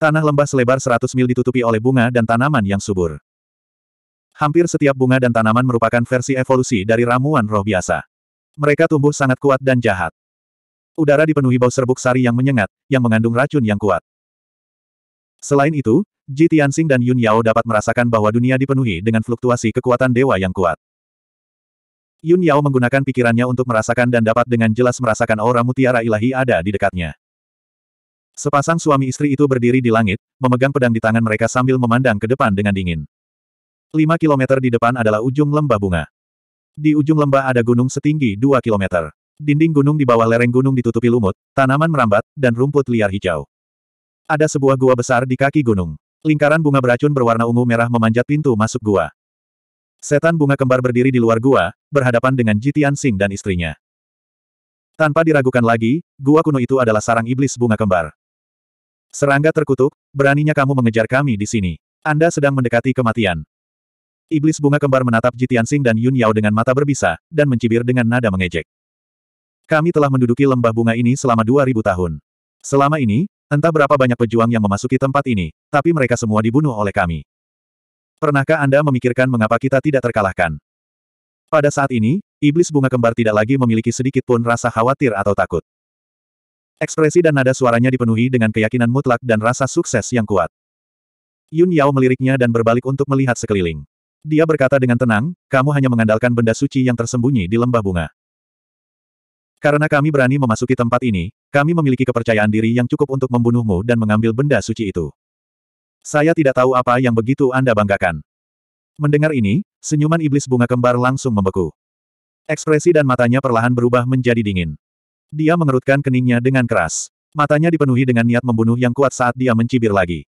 Tanah lembah selebar seratus mil ditutupi oleh bunga dan tanaman yang subur. Hampir setiap bunga dan tanaman merupakan versi evolusi dari ramuan roh biasa. Mereka tumbuh sangat kuat dan jahat. Udara dipenuhi bau serbuk sari yang menyengat, yang mengandung racun yang kuat. Selain itu, Ji Tianxing dan Yun Yao dapat merasakan bahwa dunia dipenuhi dengan fluktuasi kekuatan dewa yang kuat. Yun Yao menggunakan pikirannya untuk merasakan dan dapat dengan jelas merasakan aura mutiara ilahi ada di dekatnya. Sepasang suami istri itu berdiri di langit, memegang pedang di tangan mereka sambil memandang ke depan dengan dingin. Lima kilometer di depan adalah ujung lembah bunga. Di ujung lembah ada gunung setinggi dua kilometer. Dinding gunung di bawah lereng gunung ditutupi lumut, tanaman merambat, dan rumput liar hijau. Ada sebuah gua besar di kaki gunung. Lingkaran bunga beracun berwarna ungu merah memanjat pintu masuk gua. Setan bunga kembar berdiri di luar gua, berhadapan dengan Jitian Sing dan istrinya. Tanpa diragukan lagi, gua kuno itu adalah sarang iblis bunga kembar. Serangga terkutuk, beraninya kamu mengejar kami di sini. Anda sedang mendekati kematian. Iblis bunga kembar menatap Jitian Sing dan Yun Yao dengan mata berbisa, dan mencibir dengan nada mengejek. Kami telah menduduki lembah bunga ini selama 2000 tahun. Selama ini, entah berapa banyak pejuang yang memasuki tempat ini, tapi mereka semua dibunuh oleh kami. Pernahkah Anda memikirkan mengapa kita tidak terkalahkan? Pada saat ini, iblis bunga kembar tidak lagi memiliki sedikit pun rasa khawatir atau takut. Ekspresi dan nada suaranya dipenuhi dengan keyakinan mutlak dan rasa sukses yang kuat. Yun Yao meliriknya dan berbalik untuk melihat sekeliling. Dia berkata dengan tenang, kamu hanya mengandalkan benda suci yang tersembunyi di lembah bunga. Karena kami berani memasuki tempat ini, kami memiliki kepercayaan diri yang cukup untuk membunuhmu dan mengambil benda suci itu. Saya tidak tahu apa yang begitu Anda banggakan. Mendengar ini, senyuman iblis bunga kembar langsung membeku. Ekspresi dan matanya perlahan berubah menjadi dingin. Dia mengerutkan keningnya dengan keras. Matanya dipenuhi dengan niat membunuh yang kuat saat dia mencibir lagi.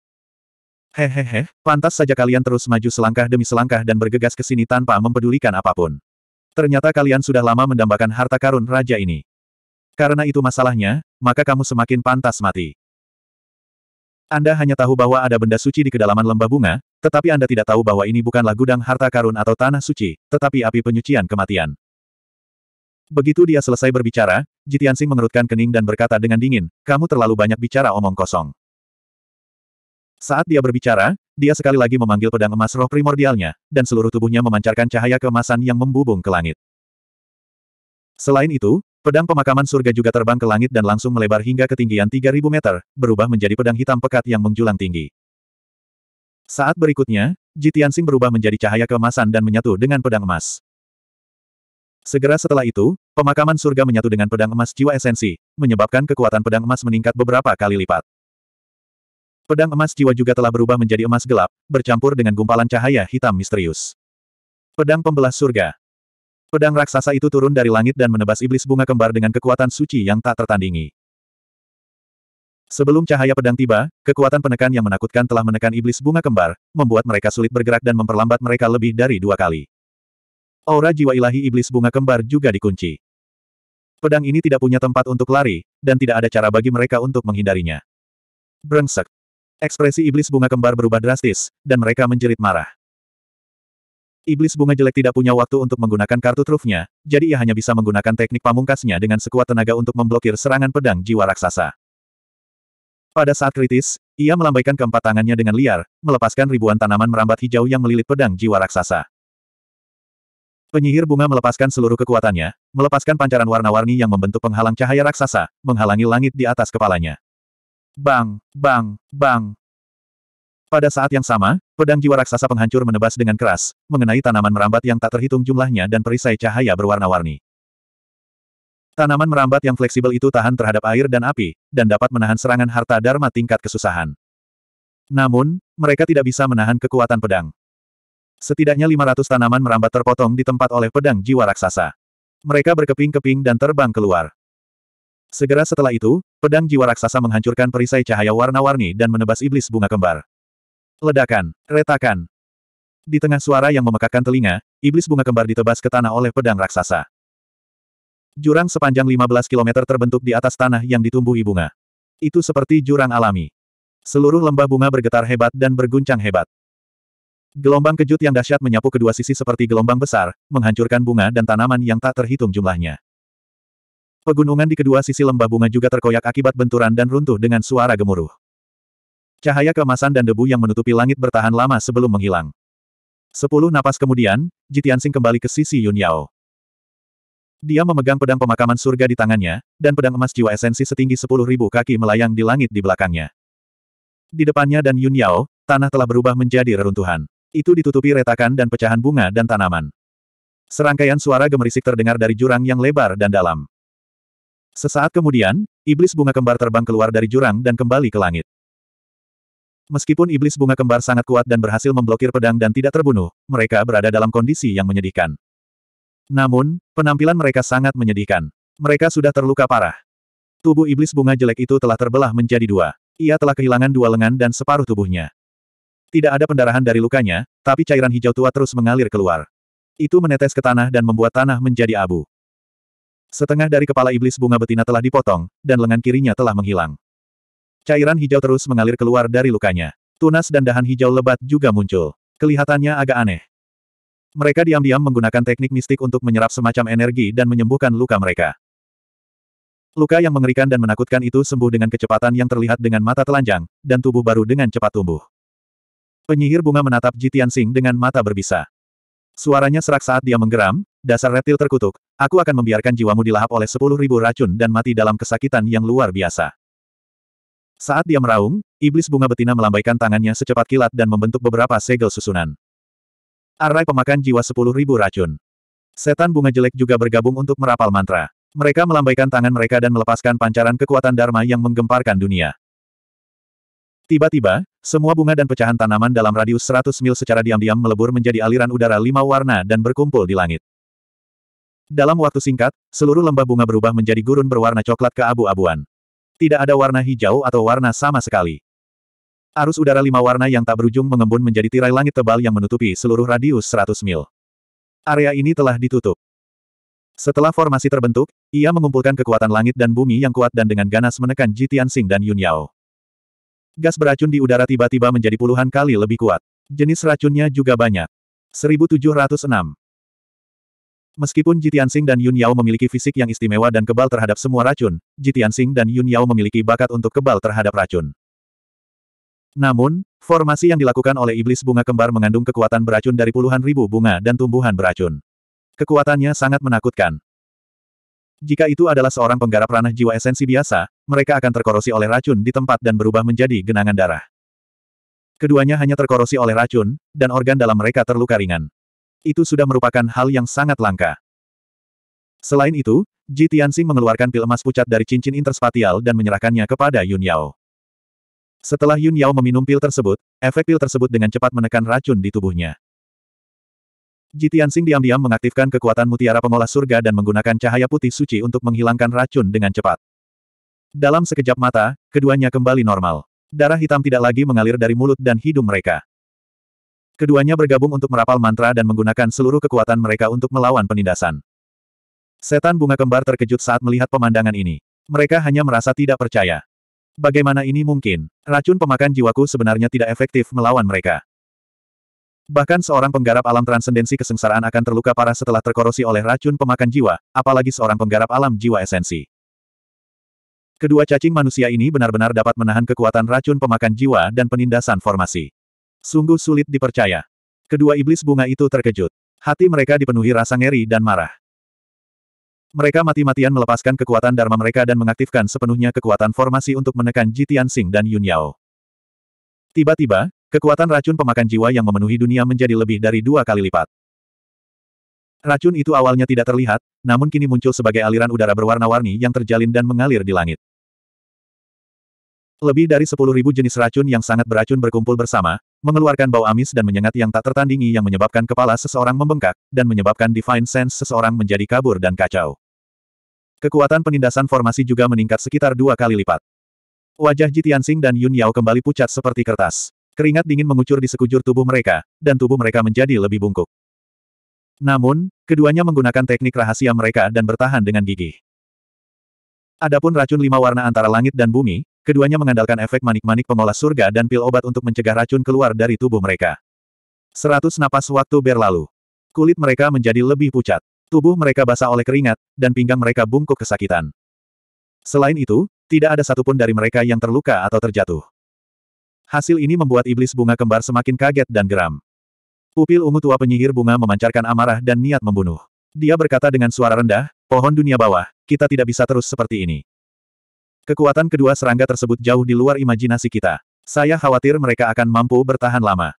Hehehe, pantas saja kalian terus maju selangkah demi selangkah dan bergegas ke sini tanpa mempedulikan apapun. Ternyata kalian sudah lama mendambakan harta karun raja ini. Karena itu masalahnya, maka kamu semakin pantas mati. Anda hanya tahu bahwa ada benda suci di kedalaman lembah bunga, tetapi Anda tidak tahu bahwa ini bukanlah gudang harta karun atau tanah suci, tetapi api penyucian kematian. Begitu dia selesai berbicara, Jitiansing mengerutkan kening dan berkata dengan dingin, kamu terlalu banyak bicara omong kosong. Saat dia berbicara, dia sekali lagi memanggil pedang emas roh primordialnya, dan seluruh tubuhnya memancarkan cahaya kemasan yang membubung ke langit. Selain itu, pedang pemakaman surga juga terbang ke langit dan langsung melebar hingga ketinggian 3000 meter, berubah menjadi pedang hitam pekat yang menjulang tinggi. Saat berikutnya, Jitiansing berubah menjadi cahaya kemasan dan menyatu dengan pedang emas. Segera setelah itu, pemakaman surga menyatu dengan pedang emas jiwa esensi, menyebabkan kekuatan pedang emas meningkat beberapa kali lipat. Pedang emas jiwa juga telah berubah menjadi emas gelap, bercampur dengan gumpalan cahaya hitam misterius. Pedang pembelah surga. Pedang raksasa itu turun dari langit dan menebas iblis bunga kembar dengan kekuatan suci yang tak tertandingi. Sebelum cahaya pedang tiba, kekuatan penekan yang menakutkan telah menekan iblis bunga kembar, membuat mereka sulit bergerak dan memperlambat mereka lebih dari dua kali aura jiwa ilahi iblis bunga kembar juga dikunci. Pedang ini tidak punya tempat untuk lari, dan tidak ada cara bagi mereka untuk menghindarinya. Brengsek. Ekspresi iblis bunga kembar berubah drastis, dan mereka menjerit marah. Iblis bunga jelek tidak punya waktu untuk menggunakan kartu trufnya, jadi ia hanya bisa menggunakan teknik pamungkasnya dengan sekuat tenaga untuk memblokir serangan pedang jiwa raksasa. Pada saat kritis, ia melambaikan keempat tangannya dengan liar, melepaskan ribuan tanaman merambat hijau yang melilit pedang jiwa raksasa. Penyihir bunga melepaskan seluruh kekuatannya, melepaskan pancaran warna-warni yang membentuk penghalang cahaya raksasa, menghalangi langit di atas kepalanya. Bang, bang, bang. Pada saat yang sama, pedang jiwa raksasa penghancur menebas dengan keras, mengenai tanaman merambat yang tak terhitung jumlahnya dan perisai cahaya berwarna-warni. Tanaman merambat yang fleksibel itu tahan terhadap air dan api, dan dapat menahan serangan harta dharma tingkat kesusahan. Namun, mereka tidak bisa menahan kekuatan pedang. Setidaknya 500 tanaman merambat terpotong di tempat oleh pedang jiwa raksasa. Mereka berkeping-keping dan terbang keluar. Segera setelah itu, pedang jiwa raksasa menghancurkan perisai cahaya warna-warni dan menebas iblis bunga kembar. Ledakan, retakan. Di tengah suara yang memekakkan telinga, iblis bunga kembar ditebas ke tanah oleh pedang raksasa. Jurang sepanjang 15 km terbentuk di atas tanah yang ditumbuhi bunga. Itu seperti jurang alami. Seluruh lembah bunga bergetar hebat dan berguncang hebat. Gelombang kejut yang dahsyat menyapu kedua sisi seperti gelombang besar, menghancurkan bunga dan tanaman yang tak terhitung jumlahnya. Pegunungan di kedua sisi lembah bunga juga terkoyak akibat benturan dan runtuh dengan suara gemuruh. Cahaya kemasan dan debu yang menutupi langit bertahan lama sebelum menghilang. Sepuluh napas kemudian, Jitiansing kembali ke sisi Yun Yao. Dia memegang pedang pemakaman surga di tangannya, dan pedang emas jiwa esensi setinggi sepuluh ribu kaki melayang di langit di belakangnya. Di depannya dan Yun Yao, tanah telah berubah menjadi reruntuhan. Itu ditutupi retakan dan pecahan bunga dan tanaman. Serangkaian suara gemerisik terdengar dari jurang yang lebar dan dalam. Sesaat kemudian, iblis bunga kembar terbang keluar dari jurang dan kembali ke langit. Meskipun iblis bunga kembar sangat kuat dan berhasil memblokir pedang dan tidak terbunuh, mereka berada dalam kondisi yang menyedihkan. Namun, penampilan mereka sangat menyedihkan. Mereka sudah terluka parah. Tubuh iblis bunga jelek itu telah terbelah menjadi dua. Ia telah kehilangan dua lengan dan separuh tubuhnya. Tidak ada pendarahan dari lukanya, tapi cairan hijau tua terus mengalir keluar. Itu menetes ke tanah dan membuat tanah menjadi abu. Setengah dari kepala iblis bunga betina telah dipotong, dan lengan kirinya telah menghilang. Cairan hijau terus mengalir keluar dari lukanya. Tunas dan dahan hijau lebat juga muncul. Kelihatannya agak aneh. Mereka diam-diam menggunakan teknik mistik untuk menyerap semacam energi dan menyembuhkan luka mereka. Luka yang mengerikan dan menakutkan itu sembuh dengan kecepatan yang terlihat dengan mata telanjang, dan tubuh baru dengan cepat tumbuh. Penyihir bunga menatap Jitian Sing dengan mata berbisa. Suaranya serak saat dia menggeram, dasar reptil terkutuk, aku akan membiarkan jiwamu dilahap oleh sepuluh ribu racun dan mati dalam kesakitan yang luar biasa. Saat dia meraung, iblis bunga betina melambaikan tangannya secepat kilat dan membentuk beberapa segel susunan. Arai pemakan jiwa sepuluh ribu racun. Setan bunga jelek juga bergabung untuk merapal mantra. Mereka melambaikan tangan mereka dan melepaskan pancaran kekuatan Dharma yang menggemparkan dunia. Tiba-tiba, semua bunga dan pecahan tanaman dalam radius 100 mil secara diam-diam melebur menjadi aliran udara lima warna dan berkumpul di langit. Dalam waktu singkat, seluruh lembah bunga berubah menjadi gurun berwarna coklat ke abu abuan Tidak ada warna hijau atau warna sama sekali. Arus udara lima warna yang tak berujung mengembun menjadi tirai langit tebal yang menutupi seluruh radius 100 mil. Area ini telah ditutup. Setelah formasi terbentuk, ia mengumpulkan kekuatan langit dan bumi yang kuat dan dengan ganas menekan Jitian Sing dan Yun Yao. Gas beracun di udara tiba-tiba menjadi puluhan kali lebih kuat. Jenis racunnya juga banyak. 1706 Meskipun Jitiansing dan Yun Yao memiliki fisik yang istimewa dan kebal terhadap semua racun, Jitiansing dan Yun Yao memiliki bakat untuk kebal terhadap racun. Namun, formasi yang dilakukan oleh iblis bunga kembar mengandung kekuatan beracun dari puluhan ribu bunga dan tumbuhan beracun. Kekuatannya sangat menakutkan. Jika itu adalah seorang penggarap ranah jiwa esensi biasa, mereka akan terkorosi oleh racun di tempat dan berubah menjadi genangan darah. Keduanya hanya terkorosi oleh racun, dan organ dalam mereka terluka ringan. Itu sudah merupakan hal yang sangat langka. Selain itu, Ji Tianxing mengeluarkan pil emas pucat dari cincin interspatial dan menyerahkannya kepada Yun Yao. Setelah Yun Yao meminum pil tersebut, efek pil tersebut dengan cepat menekan racun di tubuhnya. Jitian Sing diam-diam mengaktifkan kekuatan mutiara pengolah surga dan menggunakan cahaya putih suci untuk menghilangkan racun dengan cepat. Dalam sekejap mata, keduanya kembali normal. Darah hitam tidak lagi mengalir dari mulut dan hidung mereka. Keduanya bergabung untuk merapal mantra dan menggunakan seluruh kekuatan mereka untuk melawan penindasan. Setan bunga kembar terkejut saat melihat pemandangan ini. Mereka hanya merasa tidak percaya. Bagaimana ini mungkin? Racun pemakan jiwaku sebenarnya tidak efektif melawan mereka. Bahkan seorang penggarap alam transendensi kesengsaraan akan terluka parah setelah terkorosi oleh racun pemakan jiwa, apalagi seorang penggarap alam jiwa esensi. Kedua cacing manusia ini benar-benar dapat menahan kekuatan racun pemakan jiwa dan penindasan formasi. Sungguh sulit dipercaya. Kedua iblis bunga itu terkejut. Hati mereka dipenuhi rasa ngeri dan marah. Mereka mati-matian melepaskan kekuatan dharma mereka dan mengaktifkan sepenuhnya kekuatan formasi untuk menekan Jitian Sing dan Yun Yao. Tiba-tiba, Kekuatan racun pemakan jiwa yang memenuhi dunia menjadi lebih dari dua kali lipat. Racun itu awalnya tidak terlihat, namun kini muncul sebagai aliran udara berwarna-warni yang terjalin dan mengalir di langit. Lebih dari 10.000 jenis racun yang sangat beracun berkumpul bersama, mengeluarkan bau amis dan menyengat yang tak tertandingi yang menyebabkan kepala seseorang membengkak, dan menyebabkan divine sense seseorang menjadi kabur dan kacau. Kekuatan penindasan formasi juga meningkat sekitar dua kali lipat. Wajah Jitian Jitiansing dan Yun Yao kembali pucat seperti kertas. Keringat dingin mengucur di sekujur tubuh mereka, dan tubuh mereka menjadi lebih bungkuk. Namun, keduanya menggunakan teknik rahasia mereka dan bertahan dengan gigih. Adapun racun lima warna antara langit dan bumi, keduanya mengandalkan efek manik-manik pengolah surga dan pil obat untuk mencegah racun keluar dari tubuh mereka. Seratus napas waktu berlalu. Kulit mereka menjadi lebih pucat. Tubuh mereka basah oleh keringat, dan pinggang mereka bungkuk kesakitan. Selain itu, tidak ada satupun dari mereka yang terluka atau terjatuh. Hasil ini membuat iblis bunga kembar semakin kaget dan geram. Pupil ungu tua penyihir bunga memancarkan amarah dan niat membunuh. Dia berkata dengan suara rendah, pohon dunia bawah, kita tidak bisa terus seperti ini. Kekuatan kedua serangga tersebut jauh di luar imajinasi kita. Saya khawatir mereka akan mampu bertahan lama.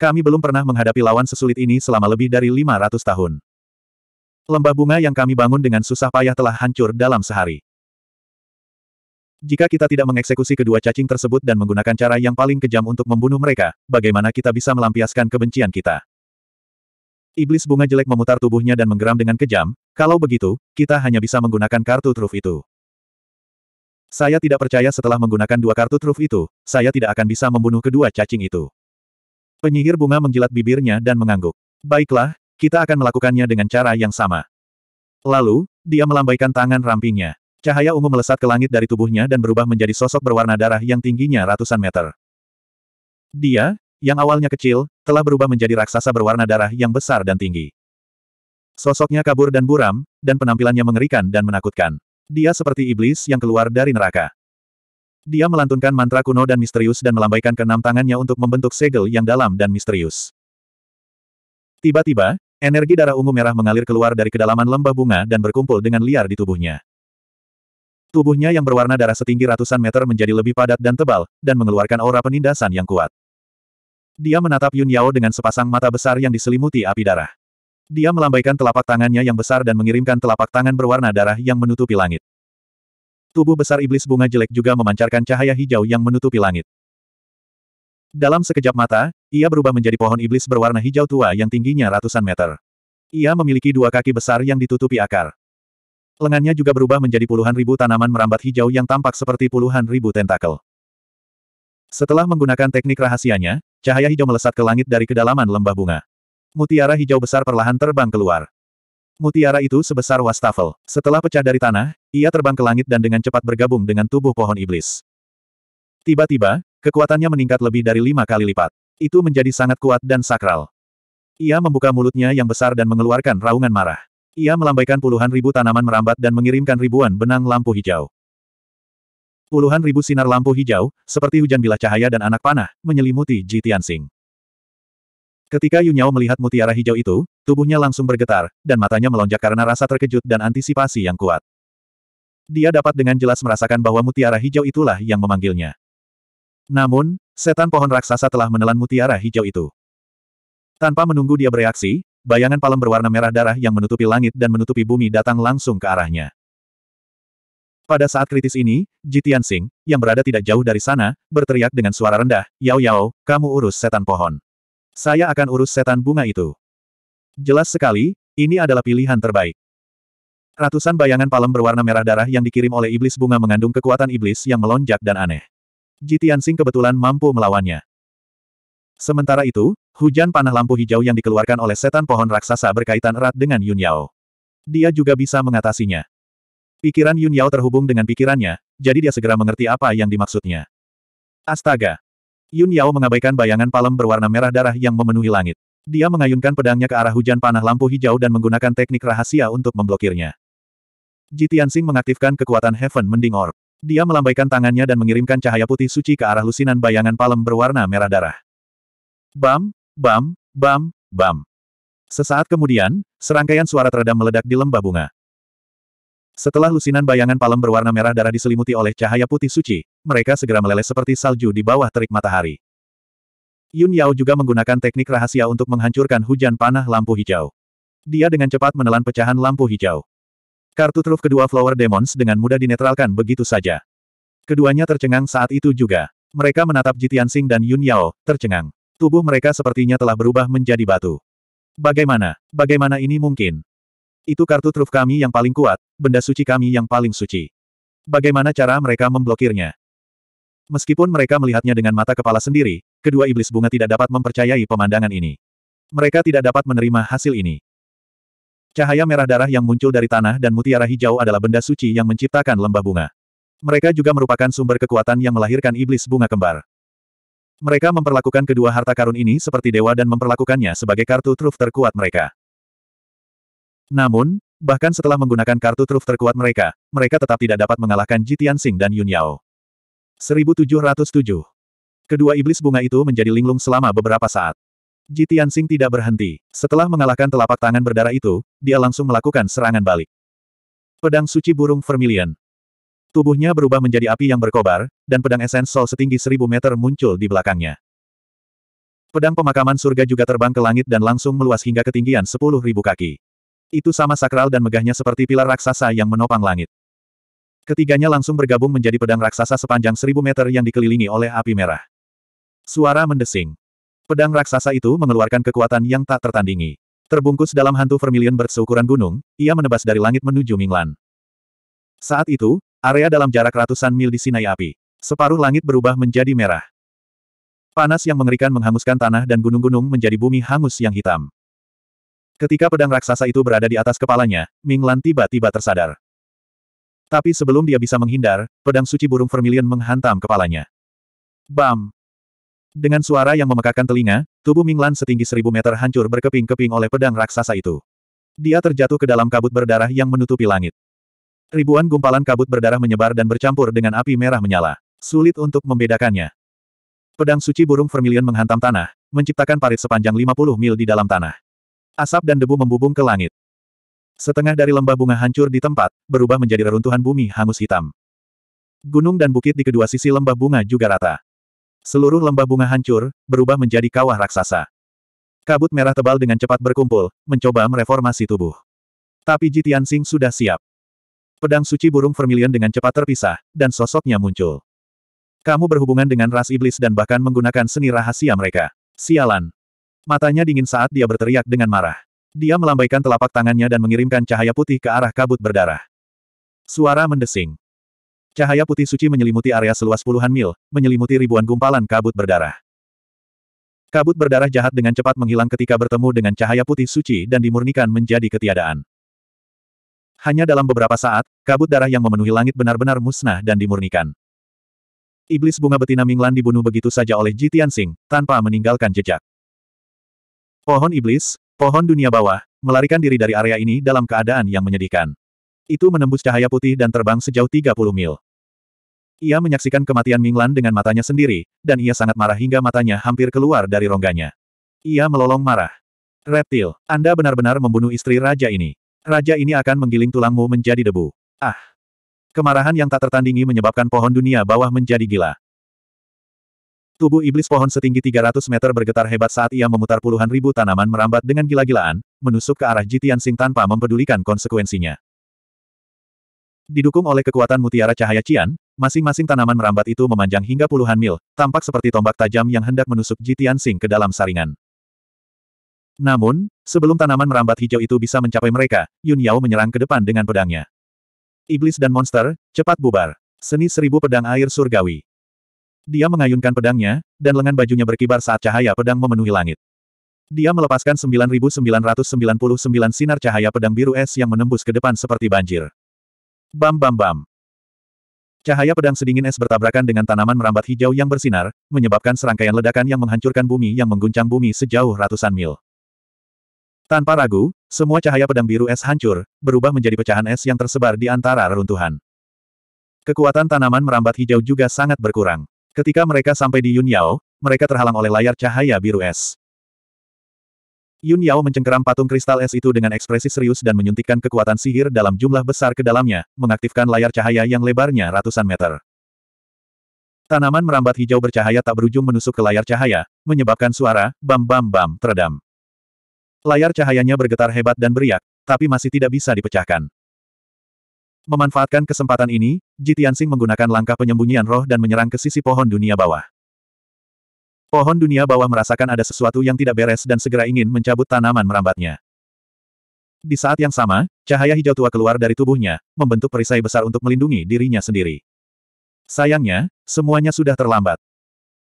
Kami belum pernah menghadapi lawan sesulit ini selama lebih dari 500 tahun. Lembah bunga yang kami bangun dengan susah payah telah hancur dalam sehari. Jika kita tidak mengeksekusi kedua cacing tersebut dan menggunakan cara yang paling kejam untuk membunuh mereka, bagaimana kita bisa melampiaskan kebencian kita? Iblis bunga jelek memutar tubuhnya dan menggeram dengan kejam, kalau begitu, kita hanya bisa menggunakan kartu truf itu. Saya tidak percaya setelah menggunakan dua kartu truf itu, saya tidak akan bisa membunuh kedua cacing itu. Penyihir bunga menjilat bibirnya dan mengangguk. Baiklah, kita akan melakukannya dengan cara yang sama. Lalu, dia melambaikan tangan rampingnya. Cahaya ungu melesat ke langit dari tubuhnya dan berubah menjadi sosok berwarna darah yang tingginya ratusan meter. Dia, yang awalnya kecil, telah berubah menjadi raksasa berwarna darah yang besar dan tinggi. Sosoknya kabur dan buram, dan penampilannya mengerikan dan menakutkan. Dia seperti iblis yang keluar dari neraka. Dia melantunkan mantra kuno dan misterius dan melambaikan keenam tangannya untuk membentuk segel yang dalam dan misterius. Tiba-tiba, energi darah ungu merah mengalir keluar dari kedalaman lembah bunga dan berkumpul dengan liar di tubuhnya. Tubuhnya yang berwarna darah setinggi ratusan meter menjadi lebih padat dan tebal, dan mengeluarkan aura penindasan yang kuat. Dia menatap Yun Yao dengan sepasang mata besar yang diselimuti api darah. Dia melambaikan telapak tangannya yang besar dan mengirimkan telapak tangan berwarna darah yang menutupi langit. Tubuh besar iblis bunga jelek juga memancarkan cahaya hijau yang menutupi langit. Dalam sekejap mata, ia berubah menjadi pohon iblis berwarna hijau tua yang tingginya ratusan meter. Ia memiliki dua kaki besar yang ditutupi akar. Lengannya juga berubah menjadi puluhan ribu tanaman merambat hijau yang tampak seperti puluhan ribu tentakel. Setelah menggunakan teknik rahasianya, cahaya hijau melesat ke langit dari kedalaman lembah bunga. Mutiara hijau besar perlahan terbang keluar. Mutiara itu sebesar wastafel. Setelah pecah dari tanah, ia terbang ke langit dan dengan cepat bergabung dengan tubuh pohon iblis. Tiba-tiba, kekuatannya meningkat lebih dari lima kali lipat. Itu menjadi sangat kuat dan sakral. Ia membuka mulutnya yang besar dan mengeluarkan raungan marah. Ia melambaikan puluhan ribu tanaman merambat dan mengirimkan ribuan benang lampu hijau. Puluhan ribu sinar lampu hijau, seperti hujan bilah cahaya dan anak panah, menyelimuti Ji Tianxing. Ketika Yunyao melihat mutiara hijau itu, tubuhnya langsung bergetar, dan matanya melonjak karena rasa terkejut dan antisipasi yang kuat. Dia dapat dengan jelas merasakan bahwa mutiara hijau itulah yang memanggilnya. Namun, setan pohon raksasa telah menelan mutiara hijau itu. Tanpa menunggu dia bereaksi, bayangan palem berwarna merah darah yang menutupi langit dan menutupi bumi datang langsung ke arahnya. Pada saat kritis ini, Jitian Sing, yang berada tidak jauh dari sana, berteriak dengan suara rendah, Yao Yao, kamu urus setan pohon. Saya akan urus setan bunga itu. Jelas sekali, ini adalah pilihan terbaik. Ratusan bayangan palem berwarna merah darah yang dikirim oleh iblis bunga mengandung kekuatan iblis yang melonjak dan aneh. Jitian Sing kebetulan mampu melawannya. Sementara itu, Hujan panah lampu hijau yang dikeluarkan oleh setan pohon raksasa berkaitan erat dengan Yun Yao. Dia juga bisa mengatasinya. Pikiran Yun Yao terhubung dengan pikirannya, jadi dia segera mengerti apa yang dimaksudnya. Astaga! Yun Yao mengabaikan bayangan palem berwarna merah darah yang memenuhi langit. Dia mengayunkan pedangnya ke arah hujan panah lampu hijau dan menggunakan teknik rahasia untuk memblokirnya. Jitiansing mengaktifkan kekuatan Heaven Mending Orb. Dia melambaikan tangannya dan mengirimkan cahaya putih suci ke arah lusinan bayangan palem berwarna merah darah. Bam! Bam, bam, bam. Sesaat kemudian, serangkaian suara teredam meledak di lembah bunga. Setelah lusinan bayangan palem berwarna merah darah diselimuti oleh cahaya putih suci, mereka segera meleleh seperti salju di bawah terik matahari. Yun Yao juga menggunakan teknik rahasia untuk menghancurkan hujan panah lampu hijau. Dia dengan cepat menelan pecahan lampu hijau. Kartu truf kedua Flower Demons dengan mudah dinetralkan begitu saja. Keduanya tercengang saat itu juga. Mereka menatap Jitian Sing dan Yun Yao, tercengang. Tubuh mereka sepertinya telah berubah menjadi batu. Bagaimana? Bagaimana ini mungkin? Itu kartu truf kami yang paling kuat, benda suci kami yang paling suci. Bagaimana cara mereka memblokirnya? Meskipun mereka melihatnya dengan mata kepala sendiri, kedua iblis bunga tidak dapat mempercayai pemandangan ini. Mereka tidak dapat menerima hasil ini. Cahaya merah darah yang muncul dari tanah dan mutiara hijau adalah benda suci yang menciptakan lembah bunga. Mereka juga merupakan sumber kekuatan yang melahirkan iblis bunga kembar. Mereka memperlakukan kedua harta karun ini seperti dewa dan memperlakukannya sebagai kartu truf terkuat mereka. Namun, bahkan setelah menggunakan kartu truf terkuat mereka, mereka tetap tidak dapat mengalahkan Jitian Sing dan Yun Yao. 1707. Kedua iblis bunga itu menjadi linglung selama beberapa saat. Jitian Sing tidak berhenti. Setelah mengalahkan telapak tangan berdarah itu, dia langsung melakukan serangan balik. Pedang suci burung vermilion. Tubuhnya berubah menjadi api yang berkobar, dan pedang esens sol setinggi seribu meter muncul di belakangnya. Pedang pemakaman surga juga terbang ke langit dan langsung meluas hingga ketinggian sepuluh ribu kaki. Itu sama sakral dan megahnya seperti pilar raksasa yang menopang langit. Ketiganya langsung bergabung menjadi pedang raksasa sepanjang seribu meter yang dikelilingi oleh api merah. Suara mendesing. Pedang raksasa itu mengeluarkan kekuatan yang tak tertandingi. Terbungkus dalam hantu vermilion berseukuran gunung, ia menebas dari langit menuju Minglan. Saat itu, Area dalam jarak ratusan mil di disinai api. Separuh langit berubah menjadi merah. Panas yang mengerikan menghanguskan tanah dan gunung-gunung menjadi bumi hangus yang hitam. Ketika pedang raksasa itu berada di atas kepalanya, Ming Lan tiba-tiba tersadar. Tapi sebelum dia bisa menghindar, pedang suci burung vermilion menghantam kepalanya. Bam! Dengan suara yang memekakan telinga, tubuh Ming Lan setinggi seribu meter hancur berkeping-keping oleh pedang raksasa itu. Dia terjatuh ke dalam kabut berdarah yang menutupi langit. Ribuan gumpalan kabut berdarah menyebar dan bercampur dengan api merah menyala. Sulit untuk membedakannya. Pedang suci burung vermilion menghantam tanah, menciptakan parit sepanjang 50 mil di dalam tanah. Asap dan debu membubung ke langit. Setengah dari lembah bunga hancur di tempat, berubah menjadi reruntuhan bumi hangus hitam. Gunung dan bukit di kedua sisi lembah bunga juga rata. Seluruh lembah bunga hancur, berubah menjadi kawah raksasa. Kabut merah tebal dengan cepat berkumpul, mencoba mereformasi tubuh. Tapi Jitian Sing sudah siap. Pedang suci burung vermilion dengan cepat terpisah, dan sosoknya muncul. Kamu berhubungan dengan ras iblis dan bahkan menggunakan seni rahasia mereka. Sialan. Matanya dingin saat dia berteriak dengan marah. Dia melambaikan telapak tangannya dan mengirimkan cahaya putih ke arah kabut berdarah. Suara mendesing. Cahaya putih suci menyelimuti area seluas puluhan mil, menyelimuti ribuan gumpalan kabut berdarah. Kabut berdarah jahat dengan cepat menghilang ketika bertemu dengan cahaya putih suci dan dimurnikan menjadi ketiadaan. Hanya dalam beberapa saat, kabut darah yang memenuhi langit benar-benar musnah dan dimurnikan. Iblis bunga betina Minglan dibunuh begitu saja oleh Ji Tianxing, tanpa meninggalkan jejak. Pohon iblis, pohon dunia bawah, melarikan diri dari area ini dalam keadaan yang menyedihkan. Itu menembus cahaya putih dan terbang sejauh 30 mil. Ia menyaksikan kematian Minglan dengan matanya sendiri, dan ia sangat marah hingga matanya hampir keluar dari rongganya. Ia melolong marah. Reptil, Anda benar-benar membunuh istri raja ini. Raja ini akan menggiling tulangmu menjadi debu. Ah! Kemarahan yang tak tertandingi menyebabkan pohon dunia bawah menjadi gila. Tubuh iblis pohon setinggi 300 meter bergetar hebat saat ia memutar puluhan ribu tanaman merambat dengan gila-gilaan, menusuk ke arah Jitian Sing tanpa mempedulikan konsekuensinya. Didukung oleh kekuatan mutiara cahaya Cian, masing-masing tanaman merambat itu memanjang hingga puluhan mil, tampak seperti tombak tajam yang hendak menusuk Jitian Sing ke dalam saringan. Namun, sebelum tanaman merambat hijau itu bisa mencapai mereka, Yun Yao menyerang ke depan dengan pedangnya. Iblis dan monster, cepat bubar. Seni seribu pedang air surgawi. Dia mengayunkan pedangnya, dan lengan bajunya berkibar saat cahaya pedang memenuhi langit. Dia melepaskan 9999 sinar cahaya pedang biru es yang menembus ke depan seperti banjir. Bam bam bam. Cahaya pedang sedingin es bertabrakan dengan tanaman merambat hijau yang bersinar, menyebabkan serangkaian ledakan yang menghancurkan bumi yang mengguncang bumi sejauh ratusan mil. Tanpa ragu, semua cahaya pedang biru es hancur, berubah menjadi pecahan es yang tersebar di antara reruntuhan. Kekuatan tanaman merambat hijau juga sangat berkurang. Ketika mereka sampai di Yun Yao, mereka terhalang oleh layar cahaya biru es. Yun Yao mencengkeram patung kristal es itu dengan ekspresi serius dan menyuntikkan kekuatan sihir dalam jumlah besar ke dalamnya, mengaktifkan layar cahaya yang lebarnya ratusan meter. Tanaman merambat hijau bercahaya tak berujung menusuk ke layar cahaya, menyebabkan suara, bam bam bam, teredam. Layar cahayanya bergetar hebat dan beriak, tapi masih tidak bisa dipecahkan. Memanfaatkan kesempatan ini, Jitiansing menggunakan langkah penyembunyian roh dan menyerang ke sisi pohon dunia bawah. Pohon dunia bawah merasakan ada sesuatu yang tidak beres dan segera ingin mencabut tanaman merambatnya. Di saat yang sama, cahaya hijau tua keluar dari tubuhnya, membentuk perisai besar untuk melindungi dirinya sendiri. Sayangnya, semuanya sudah terlambat.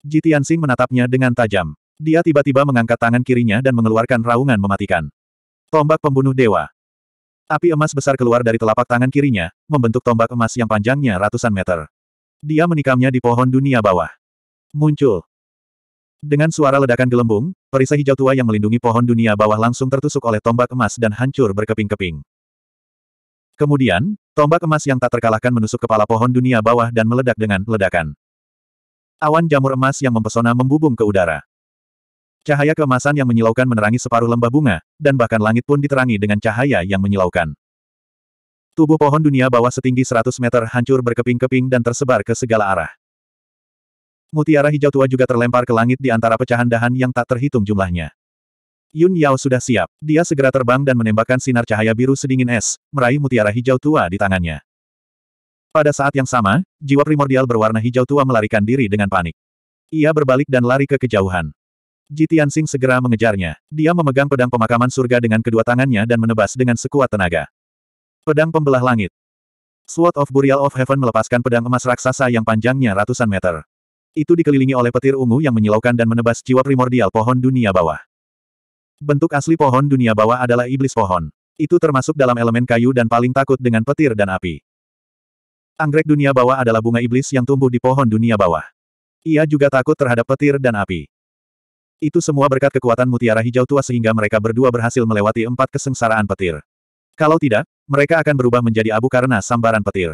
Jitiansing menatapnya dengan tajam. Dia tiba-tiba mengangkat tangan kirinya dan mengeluarkan raungan mematikan. Tombak pembunuh dewa. Api emas besar keluar dari telapak tangan kirinya, membentuk tombak emas yang panjangnya ratusan meter. Dia menikamnya di pohon dunia bawah. Muncul. Dengan suara ledakan gelembung, perisai hijau tua yang melindungi pohon dunia bawah langsung tertusuk oleh tombak emas dan hancur berkeping-keping. Kemudian, tombak emas yang tak terkalahkan menusuk kepala pohon dunia bawah dan meledak dengan ledakan. Awan jamur emas yang mempesona membubung ke udara. Cahaya kemasan yang menyilaukan menerangi separuh lembah bunga, dan bahkan langit pun diterangi dengan cahaya yang menyilaukan. Tubuh pohon dunia bawah setinggi 100 meter hancur berkeping-keping dan tersebar ke segala arah. Mutiara hijau tua juga terlempar ke langit di antara pecahan dahan yang tak terhitung jumlahnya. Yun Yao sudah siap. Dia segera terbang dan menembakkan sinar cahaya biru sedingin es, meraih mutiara hijau tua di tangannya. Pada saat yang sama, jiwa primordial berwarna hijau tua melarikan diri dengan panik. Ia berbalik dan lari ke kejauhan. Ji Tianxing segera mengejarnya. Dia memegang pedang pemakaman surga dengan kedua tangannya dan menebas dengan sekuat tenaga. Pedang pembelah langit. Sword of Burial of Heaven melepaskan pedang emas raksasa yang panjangnya ratusan meter. Itu dikelilingi oleh petir ungu yang menyilaukan dan menebas jiwa primordial pohon dunia bawah. Bentuk asli pohon dunia bawah adalah iblis pohon. Itu termasuk dalam elemen kayu dan paling takut dengan petir dan api. Anggrek dunia bawah adalah bunga iblis yang tumbuh di pohon dunia bawah. Ia juga takut terhadap petir dan api. Itu semua berkat kekuatan mutiara hijau tua sehingga mereka berdua berhasil melewati empat kesengsaraan petir. Kalau tidak, mereka akan berubah menjadi abu karena sambaran petir.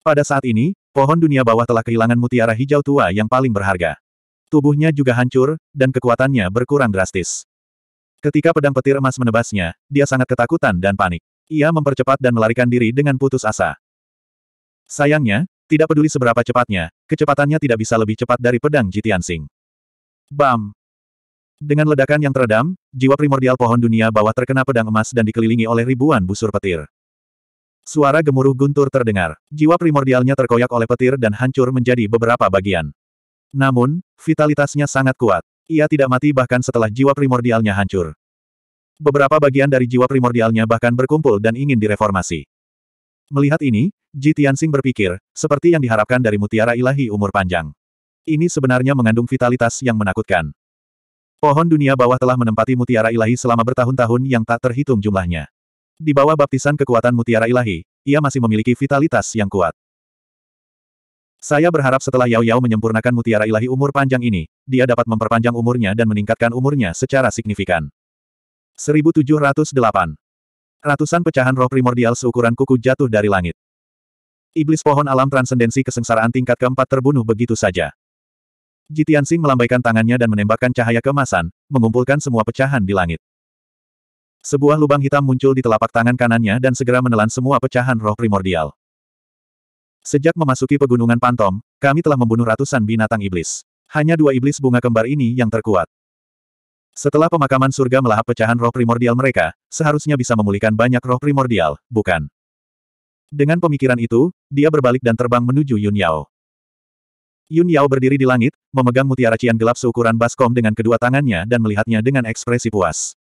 Pada saat ini, pohon dunia bawah telah kehilangan mutiara hijau tua yang paling berharga. Tubuhnya juga hancur, dan kekuatannya berkurang drastis. Ketika pedang petir emas menebasnya, dia sangat ketakutan dan panik. Ia mempercepat dan melarikan diri dengan putus asa. Sayangnya, tidak peduli seberapa cepatnya, kecepatannya tidak bisa lebih cepat dari pedang Jitian Sing. Bam! Dengan ledakan yang teredam, jiwa primordial pohon dunia bawah terkena pedang emas dan dikelilingi oleh ribuan busur petir. Suara gemuruh guntur terdengar. Jiwa primordialnya terkoyak oleh petir dan hancur menjadi beberapa bagian. Namun, vitalitasnya sangat kuat. Ia tidak mati bahkan setelah jiwa primordialnya hancur. Beberapa bagian dari jiwa primordialnya bahkan berkumpul dan ingin direformasi. Melihat ini, Ji Tianxing berpikir, seperti yang diharapkan dari mutiara ilahi umur panjang. Ini sebenarnya mengandung vitalitas yang menakutkan. Pohon dunia bawah telah menempati mutiara ilahi selama bertahun-tahun yang tak terhitung jumlahnya. Di bawah baptisan kekuatan mutiara ilahi, ia masih memiliki vitalitas yang kuat. Saya berharap setelah Yao Yao menyempurnakan mutiara ilahi umur panjang ini, dia dapat memperpanjang umurnya dan meningkatkan umurnya secara signifikan. 1708 Ratusan pecahan roh primordial seukuran kuku jatuh dari langit. Iblis pohon alam transendensi kesengsaraan tingkat keempat terbunuh begitu saja. Jitian Sing melambaikan tangannya dan menembakkan cahaya kemasan, mengumpulkan semua pecahan di langit. Sebuah lubang hitam muncul di telapak tangan kanannya dan segera menelan semua pecahan roh primordial. Sejak memasuki pegunungan Pantom, kami telah membunuh ratusan binatang iblis. Hanya dua iblis bunga kembar ini yang terkuat. Setelah pemakaman surga melahap pecahan roh primordial mereka, seharusnya bisa memulihkan banyak roh primordial, bukan? Dengan pemikiran itu, dia berbalik dan terbang menuju Yun Yao. Yun Yao berdiri di langit, memegang mutiara cian gelap seukuran baskom dengan kedua tangannya dan melihatnya dengan ekspresi puas.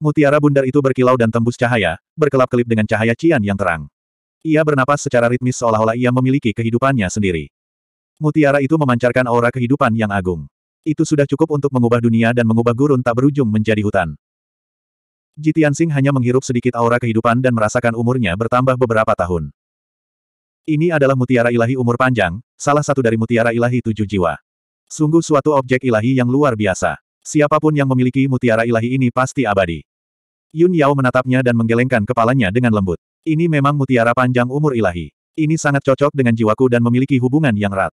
Mutiara bundar itu berkilau dan tembus cahaya, berkelap-kelip dengan cahaya cian yang terang. Ia bernapas secara ritmis seolah-olah ia memiliki kehidupannya sendiri. Mutiara itu memancarkan aura kehidupan yang agung. Itu sudah cukup untuk mengubah dunia dan mengubah gurun tak berujung menjadi hutan. Jitian Sing hanya menghirup sedikit aura kehidupan dan merasakan umurnya bertambah beberapa tahun. Ini adalah mutiara ilahi umur panjang, salah satu dari mutiara ilahi tujuh jiwa. Sungguh suatu objek ilahi yang luar biasa. Siapapun yang memiliki mutiara ilahi ini pasti abadi. Yun Yao menatapnya dan menggelengkan kepalanya dengan lembut. Ini memang mutiara panjang umur ilahi. Ini sangat cocok dengan jiwaku dan memiliki hubungan yang erat.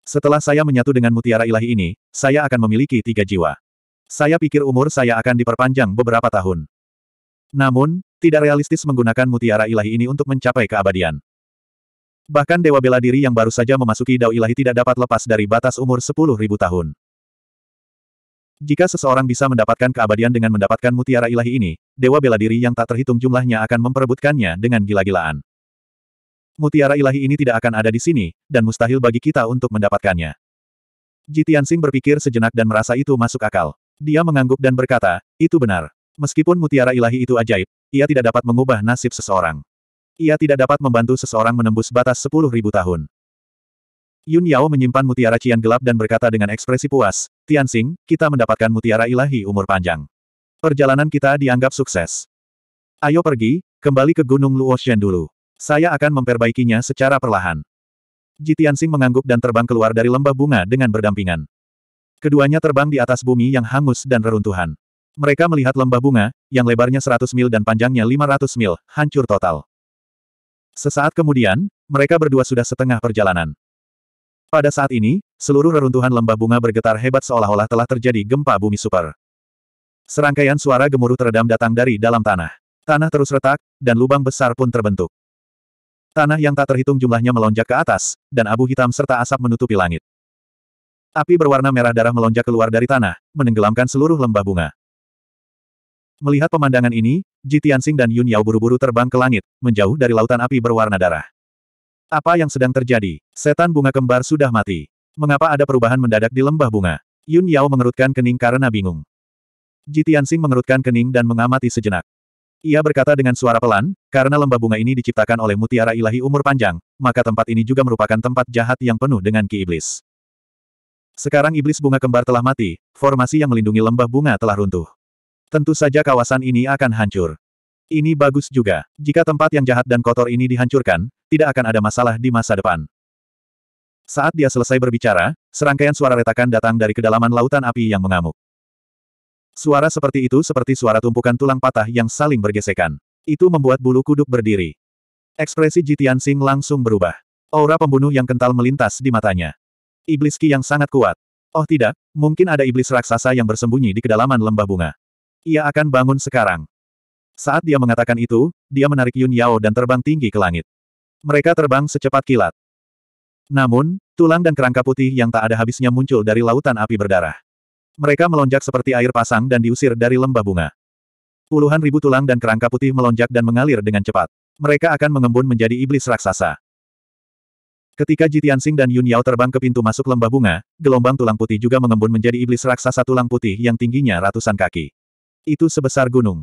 Setelah saya menyatu dengan mutiara ilahi ini, saya akan memiliki tiga jiwa. Saya pikir umur saya akan diperpanjang beberapa tahun. Namun, tidak realistis menggunakan mutiara ilahi ini untuk mencapai keabadian. Bahkan Dewa Bela Diri yang baru saja memasuki Dao Ilahi tidak dapat lepas dari batas umur 10.000 tahun. Jika seseorang bisa mendapatkan keabadian dengan mendapatkan mutiara ilahi ini, Dewa Bela Diri yang tak terhitung jumlahnya akan memperebutkannya dengan gila-gilaan. Mutiara ilahi ini tidak akan ada di sini, dan mustahil bagi kita untuk mendapatkannya. Jitiansing berpikir sejenak dan merasa itu masuk akal. Dia mengangguk dan berkata, itu benar. Meskipun mutiara ilahi itu ajaib, ia tidak dapat mengubah nasib seseorang. Ia tidak dapat membantu seseorang menembus batas sepuluh ribu tahun. Yun Yao menyimpan mutiara cian gelap dan berkata dengan ekspresi puas, Tianxing, kita mendapatkan mutiara ilahi umur panjang. Perjalanan kita dianggap sukses. Ayo pergi, kembali ke Gunung Luoshen dulu. Saya akan memperbaikinya secara perlahan. Ji Tianxing mengangguk dan terbang keluar dari lembah bunga dengan berdampingan. Keduanya terbang di atas bumi yang hangus dan reruntuhan. Mereka melihat lembah bunga, yang lebarnya 100 mil dan panjangnya 500 mil, hancur total. Sesaat kemudian, mereka berdua sudah setengah perjalanan. Pada saat ini, seluruh reruntuhan lembah bunga bergetar hebat seolah-olah telah terjadi gempa bumi super. Serangkaian suara gemuruh teredam datang dari dalam tanah. Tanah terus retak, dan lubang besar pun terbentuk. Tanah yang tak terhitung jumlahnya melonjak ke atas, dan abu hitam serta asap menutupi langit. Api berwarna merah darah melonjak keluar dari tanah, menenggelamkan seluruh lembah bunga. Melihat pemandangan ini, Ji Tianxing dan Yun Yao buru-buru terbang ke langit, menjauh dari lautan api berwarna darah. Apa yang sedang terjadi? Setan bunga kembar sudah mati. Mengapa ada perubahan mendadak di lembah bunga? Yun Yao mengerutkan kening karena bingung. Ji Tianxing mengerutkan kening dan mengamati sejenak. Ia berkata dengan suara pelan, karena lembah bunga ini diciptakan oleh mutiara ilahi umur panjang, maka tempat ini juga merupakan tempat jahat yang penuh dengan ki iblis. Sekarang iblis bunga kembar telah mati, formasi yang melindungi lembah bunga telah runtuh. Tentu saja kawasan ini akan hancur. Ini bagus juga. Jika tempat yang jahat dan kotor ini dihancurkan, tidak akan ada masalah di masa depan. Saat dia selesai berbicara, serangkaian suara retakan datang dari kedalaman lautan api yang mengamuk. Suara seperti itu seperti suara tumpukan tulang patah yang saling bergesekan. Itu membuat bulu kuduk berdiri. Ekspresi Jitian Sing langsung berubah. Aura pembunuh yang kental melintas di matanya. Iblis Ki yang sangat kuat. Oh tidak, mungkin ada iblis raksasa yang bersembunyi di kedalaman lembah bunga. Ia akan bangun sekarang. Saat dia mengatakan itu, dia menarik Yun Yao dan terbang tinggi ke langit. Mereka terbang secepat kilat. Namun, tulang dan kerangka putih yang tak ada habisnya muncul dari lautan api berdarah. Mereka melonjak seperti air pasang dan diusir dari lembah bunga. Puluhan ribu tulang dan kerangka putih melonjak dan mengalir dengan cepat. Mereka akan mengembun menjadi iblis raksasa. Ketika Jitiansing dan Yun Yao terbang ke pintu masuk lembah bunga, gelombang tulang putih juga mengembun menjadi iblis raksasa tulang putih yang tingginya ratusan kaki. Itu sebesar gunung.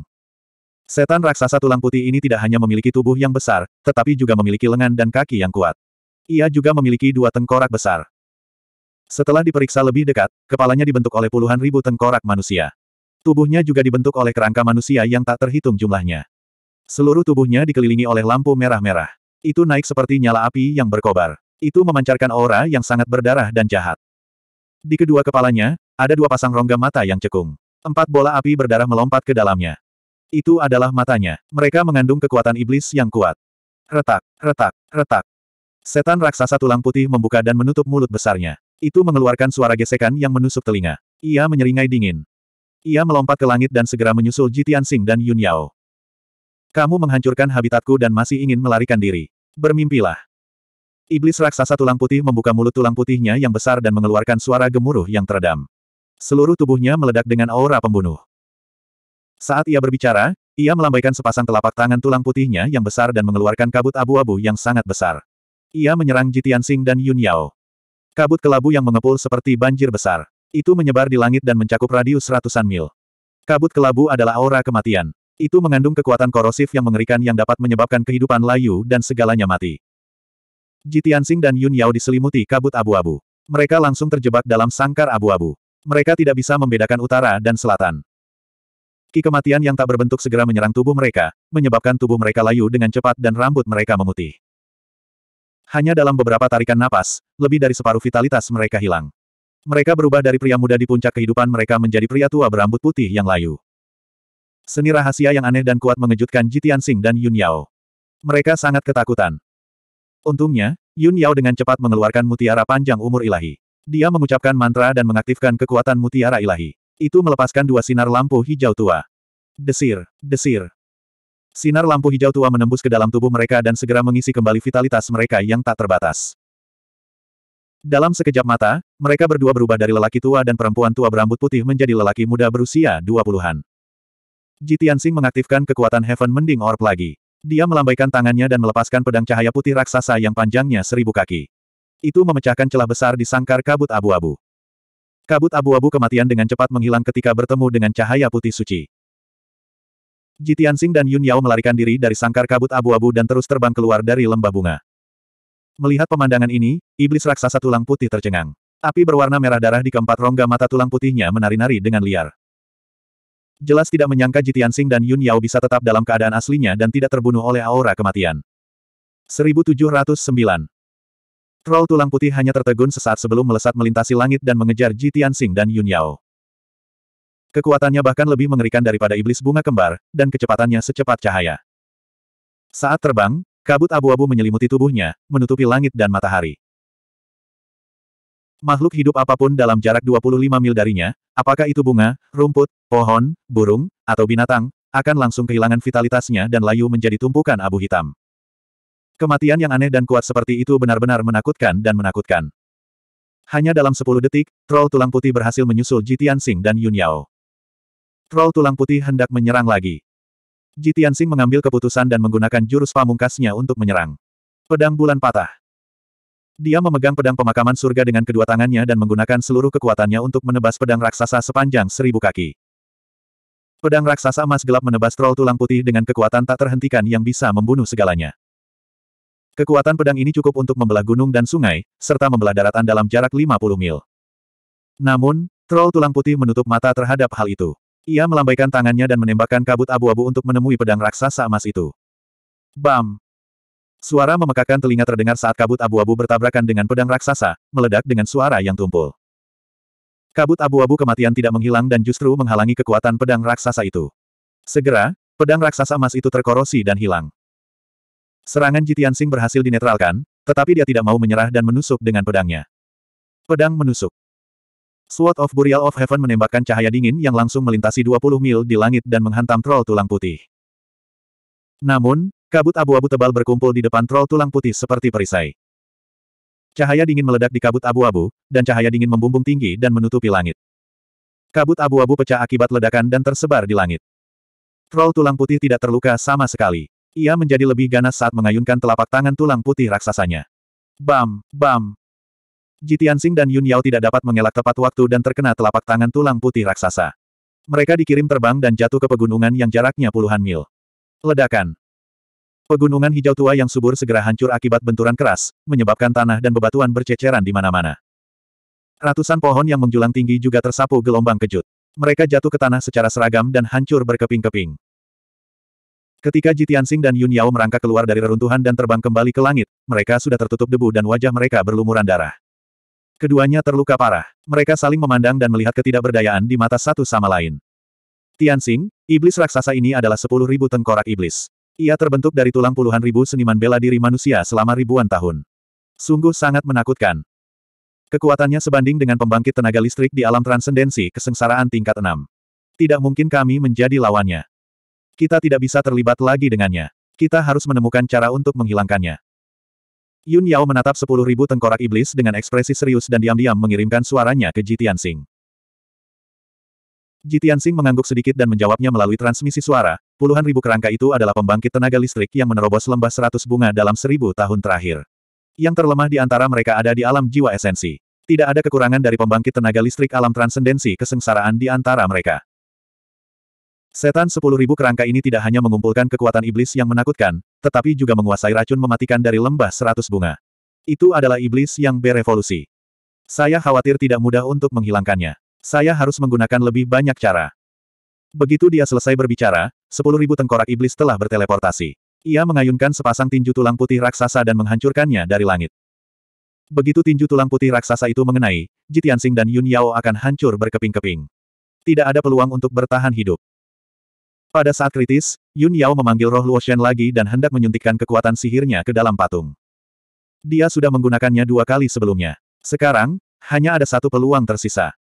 Setan raksasa tulang putih ini tidak hanya memiliki tubuh yang besar, tetapi juga memiliki lengan dan kaki yang kuat. Ia juga memiliki dua tengkorak besar. Setelah diperiksa lebih dekat, kepalanya dibentuk oleh puluhan ribu tengkorak manusia. Tubuhnya juga dibentuk oleh kerangka manusia yang tak terhitung jumlahnya. Seluruh tubuhnya dikelilingi oleh lampu merah-merah. Itu naik seperti nyala api yang berkobar. Itu memancarkan aura yang sangat berdarah dan jahat. Di kedua kepalanya, ada dua pasang rongga mata yang cekung. Empat bola api berdarah melompat ke dalamnya. Itu adalah matanya. Mereka mengandung kekuatan iblis yang kuat. Retak, retak, retak. Setan raksasa tulang putih membuka dan menutup mulut besarnya. Itu mengeluarkan suara gesekan yang menusuk telinga. Ia menyeringai dingin. Ia melompat ke langit dan segera menyusul Jitian Sing dan Yun Yao. Kamu menghancurkan habitatku dan masih ingin melarikan diri. Bermimpilah. Iblis raksasa tulang putih membuka mulut tulang putihnya yang besar dan mengeluarkan suara gemuruh yang teredam. Seluruh tubuhnya meledak dengan aura pembunuh. Saat ia berbicara, ia melambaikan sepasang telapak tangan tulang putihnya yang besar dan mengeluarkan kabut abu-abu yang sangat besar. Ia menyerang Jitian Sing dan Yun Yao. Kabut kelabu yang mengepul seperti banjir besar. Itu menyebar di langit dan mencakup radius ratusan mil. Kabut kelabu adalah aura kematian. Itu mengandung kekuatan korosif yang mengerikan yang dapat menyebabkan kehidupan layu dan segalanya mati. Jitian Sing dan Yun Yao diselimuti kabut abu-abu. Mereka langsung terjebak dalam sangkar abu-abu. Mereka tidak bisa membedakan utara dan selatan. Ki kematian yang tak berbentuk segera menyerang tubuh mereka, menyebabkan tubuh mereka layu dengan cepat dan rambut mereka memutih. Hanya dalam beberapa tarikan napas, lebih dari separuh vitalitas mereka hilang. Mereka berubah dari pria muda di puncak kehidupan mereka menjadi pria tua berambut putih yang layu. Seni rahasia yang aneh dan kuat mengejutkan Jitian Sing dan Yun Yao. Mereka sangat ketakutan. Untungnya, Yun Yao dengan cepat mengeluarkan mutiara panjang umur ilahi. Dia mengucapkan mantra dan mengaktifkan kekuatan mutiara ilahi. Itu melepaskan dua sinar lampu hijau tua. Desir, desir. Sinar lampu hijau tua menembus ke dalam tubuh mereka dan segera mengisi kembali vitalitas mereka yang tak terbatas. Dalam sekejap mata, mereka berdua berubah dari lelaki tua dan perempuan tua berambut putih menjadi lelaki muda berusia dua puluhan. Jitiansing mengaktifkan kekuatan Heaven Mending Orb lagi. Dia melambaikan tangannya dan melepaskan pedang cahaya putih raksasa yang panjangnya seribu kaki. Itu memecahkan celah besar di sangkar kabut abu-abu. Kabut abu-abu kematian dengan cepat menghilang ketika bertemu dengan cahaya putih suci. Jitiansing dan Yun Yao melarikan diri dari sangkar kabut abu-abu dan terus terbang keluar dari lembah bunga. Melihat pemandangan ini, iblis raksasa tulang putih tercengang. Api berwarna merah darah di keempat rongga mata tulang putihnya menari-nari dengan liar. Jelas tidak menyangka Jitiansing dan Yun Yao bisa tetap dalam keadaan aslinya dan tidak terbunuh oleh aura kematian. 1709 Troll tulang putih hanya tertegun sesaat sebelum melesat melintasi langit dan mengejar Ji Tianxing dan Yun Yao. Kekuatannya bahkan lebih mengerikan daripada iblis bunga kembar, dan kecepatannya secepat cahaya. Saat terbang, kabut abu-abu menyelimuti tubuhnya, menutupi langit dan matahari. Makhluk hidup apapun dalam jarak 25 mil darinya, apakah itu bunga, rumput, pohon, burung, atau binatang, akan langsung kehilangan vitalitasnya dan layu menjadi tumpukan abu hitam. Kematian yang aneh dan kuat seperti itu benar-benar menakutkan dan menakutkan. Hanya dalam 10 detik, troll tulang putih berhasil menyusul Jitian Sing dan Yun Yao. Troll tulang putih hendak menyerang lagi. Jitian Sing mengambil keputusan dan menggunakan jurus pamungkasnya untuk menyerang. Pedang bulan patah. Dia memegang pedang pemakaman surga dengan kedua tangannya dan menggunakan seluruh kekuatannya untuk menebas pedang raksasa sepanjang seribu kaki. Pedang raksasa emas gelap menebas troll tulang putih dengan kekuatan tak terhentikan yang bisa membunuh segalanya. Kekuatan pedang ini cukup untuk membelah gunung dan sungai, serta membelah daratan dalam jarak 50 mil. Namun, troll tulang putih menutup mata terhadap hal itu. Ia melambaikan tangannya dan menembakkan kabut abu-abu untuk menemui pedang raksasa emas itu. Bam! Suara memekakan telinga terdengar saat kabut abu-abu bertabrakan dengan pedang raksasa, meledak dengan suara yang tumpul. Kabut abu-abu kematian tidak menghilang dan justru menghalangi kekuatan pedang raksasa itu. Segera, pedang raksasa emas itu terkorosi dan hilang. Serangan Jitian Sing berhasil dinetralkan, tetapi dia tidak mau menyerah dan menusuk dengan pedangnya. Pedang menusuk. Sword of Burial of Heaven menembakkan cahaya dingin yang langsung melintasi 20 mil di langit dan menghantam troll tulang putih. Namun, kabut abu-abu tebal berkumpul di depan troll tulang putih seperti perisai. Cahaya dingin meledak di kabut abu-abu, dan cahaya dingin membumbung tinggi dan menutupi langit. Kabut abu-abu pecah akibat ledakan dan tersebar di langit. Troll tulang putih tidak terluka sama sekali. Ia menjadi lebih ganas saat mengayunkan telapak tangan tulang putih raksasanya. Bam, bam. Jitian Sing dan Yun Yao tidak dapat mengelak tepat waktu dan terkena telapak tangan tulang putih raksasa. Mereka dikirim terbang dan jatuh ke pegunungan yang jaraknya puluhan mil. Ledakan. Pegunungan hijau tua yang subur segera hancur akibat benturan keras, menyebabkan tanah dan bebatuan berceceran di mana-mana. Ratusan pohon yang menjulang tinggi juga tersapu gelombang kejut. Mereka jatuh ke tanah secara seragam dan hancur berkeping-keping. Ketika Jitian Sing dan Yun Yao merangkak keluar dari reruntuhan dan terbang kembali ke langit, mereka sudah tertutup debu dan wajah mereka berlumuran darah. Keduanya terluka parah. Mereka saling memandang dan melihat ketidakberdayaan di mata satu sama lain. Tianxing, iblis raksasa ini adalah sepuluh ribu tengkorak iblis. Ia terbentuk dari tulang puluhan ribu seniman bela diri manusia selama ribuan tahun. Sungguh sangat menakutkan. Kekuatannya sebanding dengan pembangkit tenaga listrik di alam transendensi kesengsaraan tingkat enam. Tidak mungkin kami menjadi lawannya. Kita tidak bisa terlibat lagi dengannya. Kita harus menemukan cara untuk menghilangkannya. Yun Yao menatap sepuluh ribu tengkorak iblis dengan ekspresi serius dan diam-diam mengirimkan suaranya ke Jitian Sing. Jitian Sing mengangguk sedikit dan menjawabnya melalui transmisi suara, puluhan ribu kerangka itu adalah pembangkit tenaga listrik yang menerobos lembah seratus bunga dalam seribu tahun terakhir. Yang terlemah di antara mereka ada di alam jiwa esensi. Tidak ada kekurangan dari pembangkit tenaga listrik alam transendensi kesengsaraan di antara mereka. Setan sepuluh ribu kerangka ini tidak hanya mengumpulkan kekuatan iblis yang menakutkan, tetapi juga menguasai racun mematikan dari lembah seratus bunga. Itu adalah iblis yang berevolusi. Saya khawatir tidak mudah untuk menghilangkannya. Saya harus menggunakan lebih banyak cara. Begitu dia selesai berbicara, sepuluh ribu tengkorak iblis telah berteleportasi. Ia mengayunkan sepasang tinju tulang putih raksasa dan menghancurkannya dari langit. Begitu tinju tulang putih raksasa itu mengenai, Jitiansing dan Yun Yao akan hancur berkeping-keping. Tidak ada peluang untuk bertahan hidup. Pada saat kritis, Yun Yao memanggil roh Shen lagi dan hendak menyuntikkan kekuatan sihirnya ke dalam patung. Dia sudah menggunakannya dua kali sebelumnya. Sekarang, hanya ada satu peluang tersisa.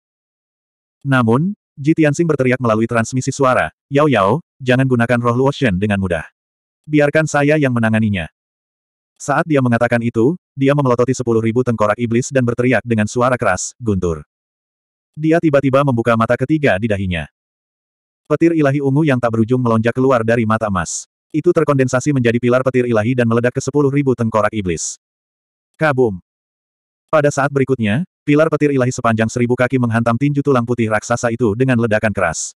Namun, Ji Tianxing berteriak melalui transmisi suara, Yao Yao, jangan gunakan roh Shen dengan mudah. Biarkan saya yang menanganinya. Saat dia mengatakan itu, dia memelototi sepuluh ribu tengkorak iblis dan berteriak dengan suara keras, guntur. Dia tiba-tiba membuka mata ketiga di dahinya. Petir ilahi ungu yang tak berujung melonjak keluar dari mata emas. Itu terkondensasi menjadi pilar petir ilahi dan meledak ke sepuluh ribu tengkorak iblis. Kabum! Pada saat berikutnya, pilar petir ilahi sepanjang seribu kaki menghantam tinju tulang putih raksasa itu dengan ledakan keras.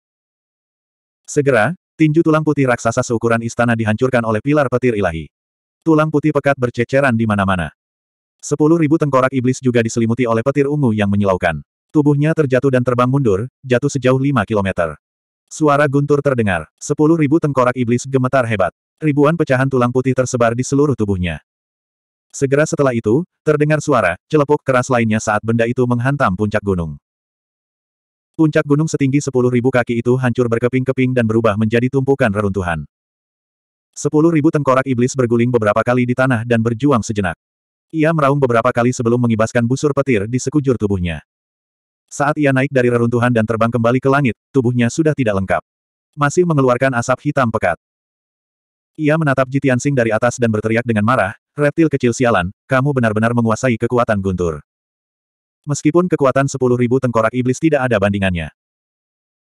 Segera, tinju tulang putih raksasa seukuran istana dihancurkan oleh pilar petir ilahi. Tulang putih pekat berceceran di mana-mana. Sepuluh ribu tengkorak iblis juga diselimuti oleh petir ungu yang menyilaukan. Tubuhnya terjatuh dan terbang mundur, jatuh sejauh lima kilometer. Suara guntur terdengar. Sepuluh ribu tengkorak iblis gemetar hebat. Ribuan pecahan tulang putih tersebar di seluruh tubuhnya. Segera setelah itu, terdengar suara celepuk keras lainnya saat benda itu menghantam puncak gunung. Puncak gunung setinggi sepuluh ribu kaki itu hancur berkeping-keping dan berubah menjadi tumpukan reruntuhan. Sepuluh ribu tengkorak iblis berguling beberapa kali di tanah dan berjuang sejenak. Ia meraung beberapa kali sebelum mengibaskan busur petir di sekujur tubuhnya. Saat ia naik dari reruntuhan dan terbang kembali ke langit, tubuhnya sudah tidak lengkap. Masih mengeluarkan asap hitam pekat. Ia menatap Jitiansing dari atas dan berteriak dengan marah, reptil kecil sialan, kamu benar-benar menguasai kekuatan guntur. Meskipun kekuatan sepuluh ribu tengkorak iblis tidak ada bandingannya.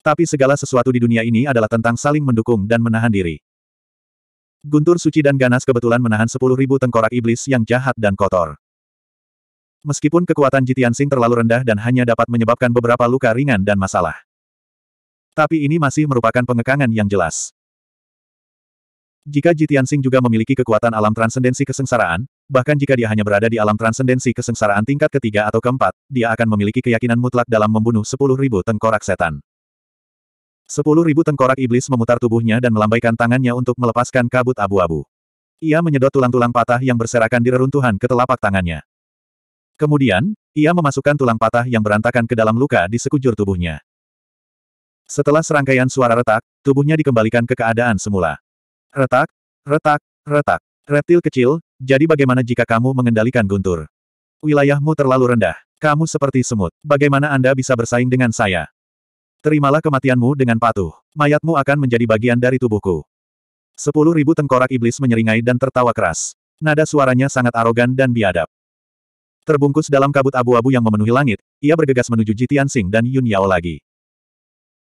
Tapi segala sesuatu di dunia ini adalah tentang saling mendukung dan menahan diri. Guntur suci dan ganas kebetulan menahan sepuluh ribu tengkorak iblis yang jahat dan kotor. Meskipun kekuatan Jitian terlalu rendah dan hanya dapat menyebabkan beberapa luka ringan dan masalah. Tapi ini masih merupakan pengekangan yang jelas. Jika Jitian juga memiliki kekuatan alam transendensi kesengsaraan, bahkan jika dia hanya berada di alam transendensi kesengsaraan tingkat ketiga atau keempat, dia akan memiliki keyakinan mutlak dalam membunuh 10.000 tengkorak setan. 10.000 tengkorak iblis memutar tubuhnya dan melambaikan tangannya untuk melepaskan kabut abu-abu. Ia menyedot tulang-tulang patah yang berserakan di reruntuhan ke telapak tangannya. Kemudian, ia memasukkan tulang patah yang berantakan ke dalam luka di sekujur tubuhnya. Setelah serangkaian suara retak, tubuhnya dikembalikan ke keadaan semula. Retak, retak, retak. Reptil kecil, jadi bagaimana jika kamu mengendalikan guntur? Wilayahmu terlalu rendah. Kamu seperti semut. Bagaimana Anda bisa bersaing dengan saya? Terimalah kematianmu dengan patuh. Mayatmu akan menjadi bagian dari tubuhku. Sepuluh ribu tengkorak iblis menyeringai dan tertawa keras. Nada suaranya sangat arogan dan biadab. Terbungkus dalam kabut abu-abu yang memenuhi langit, ia bergegas menuju Jitian Sing dan Yun Yao lagi.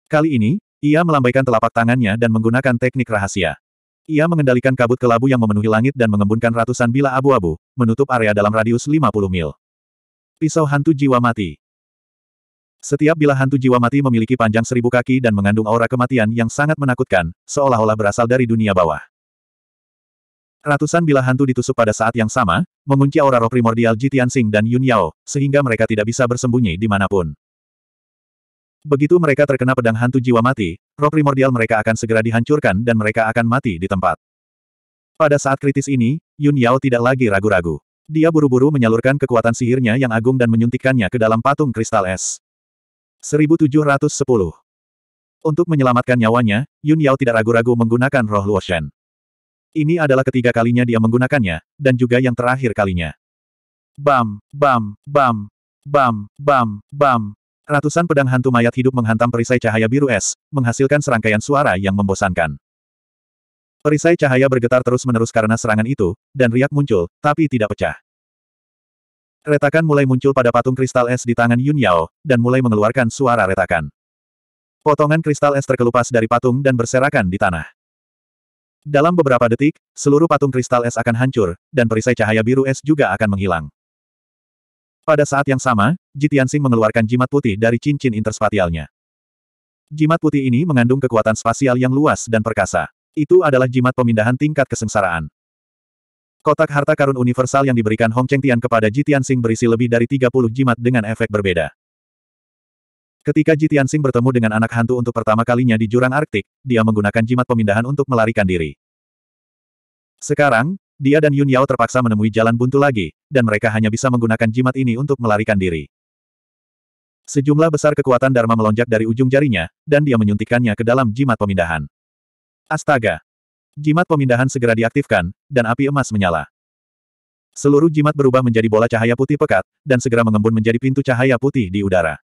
Kali ini, ia melambaikan telapak tangannya dan menggunakan teknik rahasia. Ia mengendalikan kabut kelabu yang memenuhi langit dan mengembunkan ratusan bila abu-abu, menutup area dalam radius 50 mil. Pisau hantu jiwa mati. Setiap bila hantu jiwa mati memiliki panjang seribu kaki dan mengandung aura kematian yang sangat menakutkan, seolah-olah berasal dari dunia bawah. Ratusan bilah hantu ditusuk pada saat yang sama, mengunci aura roh primordial Jitian Sing dan Yun Yao, sehingga mereka tidak bisa bersembunyi di dimanapun. Begitu mereka terkena pedang hantu jiwa mati, roh primordial mereka akan segera dihancurkan dan mereka akan mati di tempat. Pada saat kritis ini, Yun Yao tidak lagi ragu-ragu. Dia buru-buru menyalurkan kekuatan sihirnya yang agung dan menyuntikkannya ke dalam patung kristal es. 1710 Untuk menyelamatkan nyawanya, Yun Yao tidak ragu-ragu menggunakan roh Luoshen. Ini adalah ketiga kalinya dia menggunakannya, dan juga yang terakhir kalinya. Bam, bam, bam, bam, bam, bam. Ratusan pedang hantu mayat hidup menghantam perisai cahaya biru es, menghasilkan serangkaian suara yang membosankan. Perisai cahaya bergetar terus-menerus karena serangan itu, dan riak muncul, tapi tidak pecah. Retakan mulai muncul pada patung kristal es di tangan Yun Yao, dan mulai mengeluarkan suara retakan. Potongan kristal es terkelupas dari patung dan berserakan di tanah. Dalam beberapa detik, seluruh patung kristal es akan hancur, dan perisai cahaya biru es juga akan menghilang. Pada saat yang sama, Jitiansing mengeluarkan jimat putih dari cincin interspatialnya. Jimat putih ini mengandung kekuatan spasial yang luas dan perkasa. Itu adalah jimat pemindahan tingkat kesengsaraan. Kotak harta karun universal yang diberikan Hong Cheng Tian kepada Jitiansing berisi lebih dari 30 jimat dengan efek berbeda. Ketika Jitian Sing bertemu dengan anak hantu untuk pertama kalinya di jurang Arktik, dia menggunakan jimat pemindahan untuk melarikan diri. Sekarang, dia dan Yun Yao terpaksa menemui jalan buntu lagi, dan mereka hanya bisa menggunakan jimat ini untuk melarikan diri. Sejumlah besar kekuatan Dharma melonjak dari ujung jarinya, dan dia menyuntikkannya ke dalam jimat pemindahan. Astaga! Jimat pemindahan segera diaktifkan, dan api emas menyala. Seluruh jimat berubah menjadi bola cahaya putih pekat, dan segera mengembun menjadi pintu cahaya putih di udara.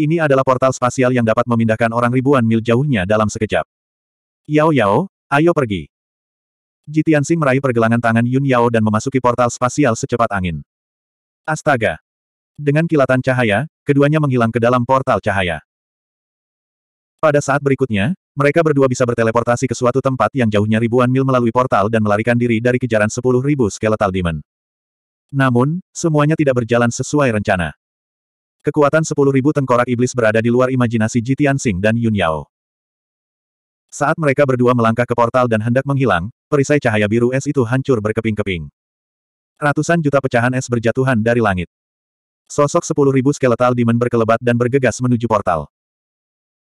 Ini adalah portal spasial yang dapat memindahkan orang ribuan mil jauhnya dalam sekejap. Yao Yao, ayo pergi. Jitiansi meraih pergelangan tangan Yun Yao dan memasuki portal spasial secepat angin. Astaga! Dengan kilatan cahaya, keduanya menghilang ke dalam portal cahaya. Pada saat berikutnya, mereka berdua bisa berteleportasi ke suatu tempat yang jauhnya ribuan mil melalui portal dan melarikan diri dari kejaran sepuluh ribu skeletal demon. Namun, semuanya tidak berjalan sesuai rencana. Kekuatan 10.000 tengkorak iblis berada di luar imajinasi Jitian Sing dan Yun Yao. Saat mereka berdua melangkah ke portal dan hendak menghilang, perisai cahaya biru es itu hancur berkeping-keping. Ratusan juta pecahan es berjatuhan dari langit. Sosok 10.000 skeletal demon berkelebat dan bergegas menuju portal.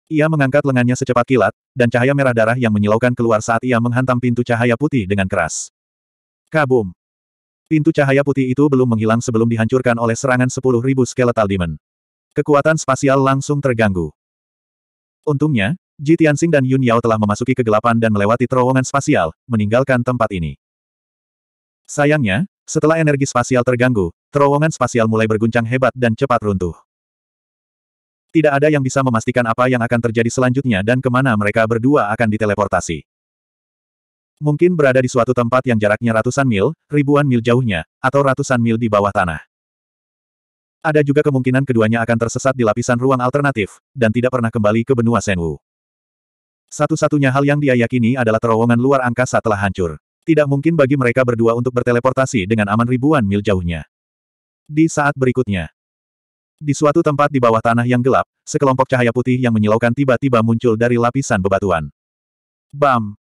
Ia mengangkat lengannya secepat kilat, dan cahaya merah darah yang menyilaukan keluar saat ia menghantam pintu cahaya putih dengan keras. Kabum! Pintu cahaya putih itu belum menghilang sebelum dihancurkan oleh serangan 10.000 skeletal demon. Kekuatan spasial langsung terganggu. Untungnya, Ji Tianxing dan Yun Yao telah memasuki kegelapan dan melewati terowongan spasial, meninggalkan tempat ini. Sayangnya, setelah energi spasial terganggu, terowongan spasial mulai berguncang hebat dan cepat runtuh. Tidak ada yang bisa memastikan apa yang akan terjadi selanjutnya dan kemana mereka berdua akan diteleportasi. Mungkin berada di suatu tempat yang jaraknya ratusan mil, ribuan mil jauhnya, atau ratusan mil di bawah tanah. Ada juga kemungkinan keduanya akan tersesat di lapisan ruang alternatif, dan tidak pernah kembali ke benua Senwu. Satu-satunya hal yang dia yakini adalah terowongan luar angkasa telah hancur. Tidak mungkin bagi mereka berdua untuk berteleportasi dengan aman ribuan mil jauhnya. Di saat berikutnya, di suatu tempat di bawah tanah yang gelap, sekelompok cahaya putih yang menyilaukan tiba-tiba muncul dari lapisan bebatuan. Bam!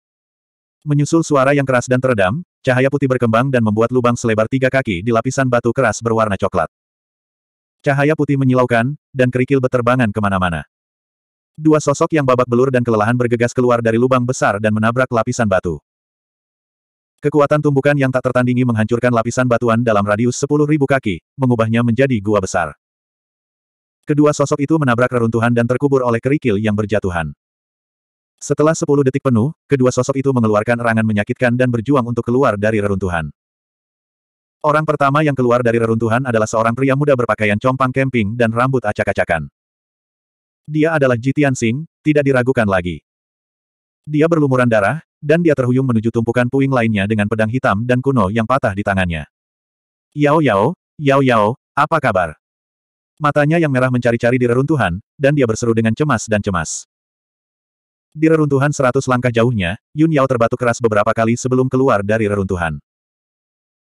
Menyusul suara yang keras dan teredam, cahaya putih berkembang dan membuat lubang selebar tiga kaki di lapisan batu keras berwarna coklat. Cahaya putih menyilaukan, dan kerikil beterbangan kemana-mana. Dua sosok yang babak belur dan kelelahan bergegas keluar dari lubang besar dan menabrak lapisan batu. Kekuatan tumbukan yang tak tertandingi menghancurkan lapisan batuan dalam radius sepuluh ribu kaki, mengubahnya menjadi gua besar. Kedua sosok itu menabrak reruntuhan dan terkubur oleh kerikil yang berjatuhan. Setelah 10 detik penuh, kedua sosok itu mengeluarkan erangan menyakitkan dan berjuang untuk keluar dari reruntuhan. Orang pertama yang keluar dari reruntuhan adalah seorang pria muda berpakaian compang kemping dan rambut acak-acakan. Dia adalah Jitian Singh, tidak diragukan lagi. Dia berlumuran darah, dan dia terhuyung menuju tumpukan puing lainnya dengan pedang hitam dan kuno yang patah di tangannya. Yao Yao, Yao Yao, apa kabar? Matanya yang merah mencari-cari di reruntuhan, dan dia berseru dengan cemas dan cemas. Di reruntuhan seratus langkah jauhnya, Yun Yao terbatuk keras beberapa kali sebelum keluar dari reruntuhan.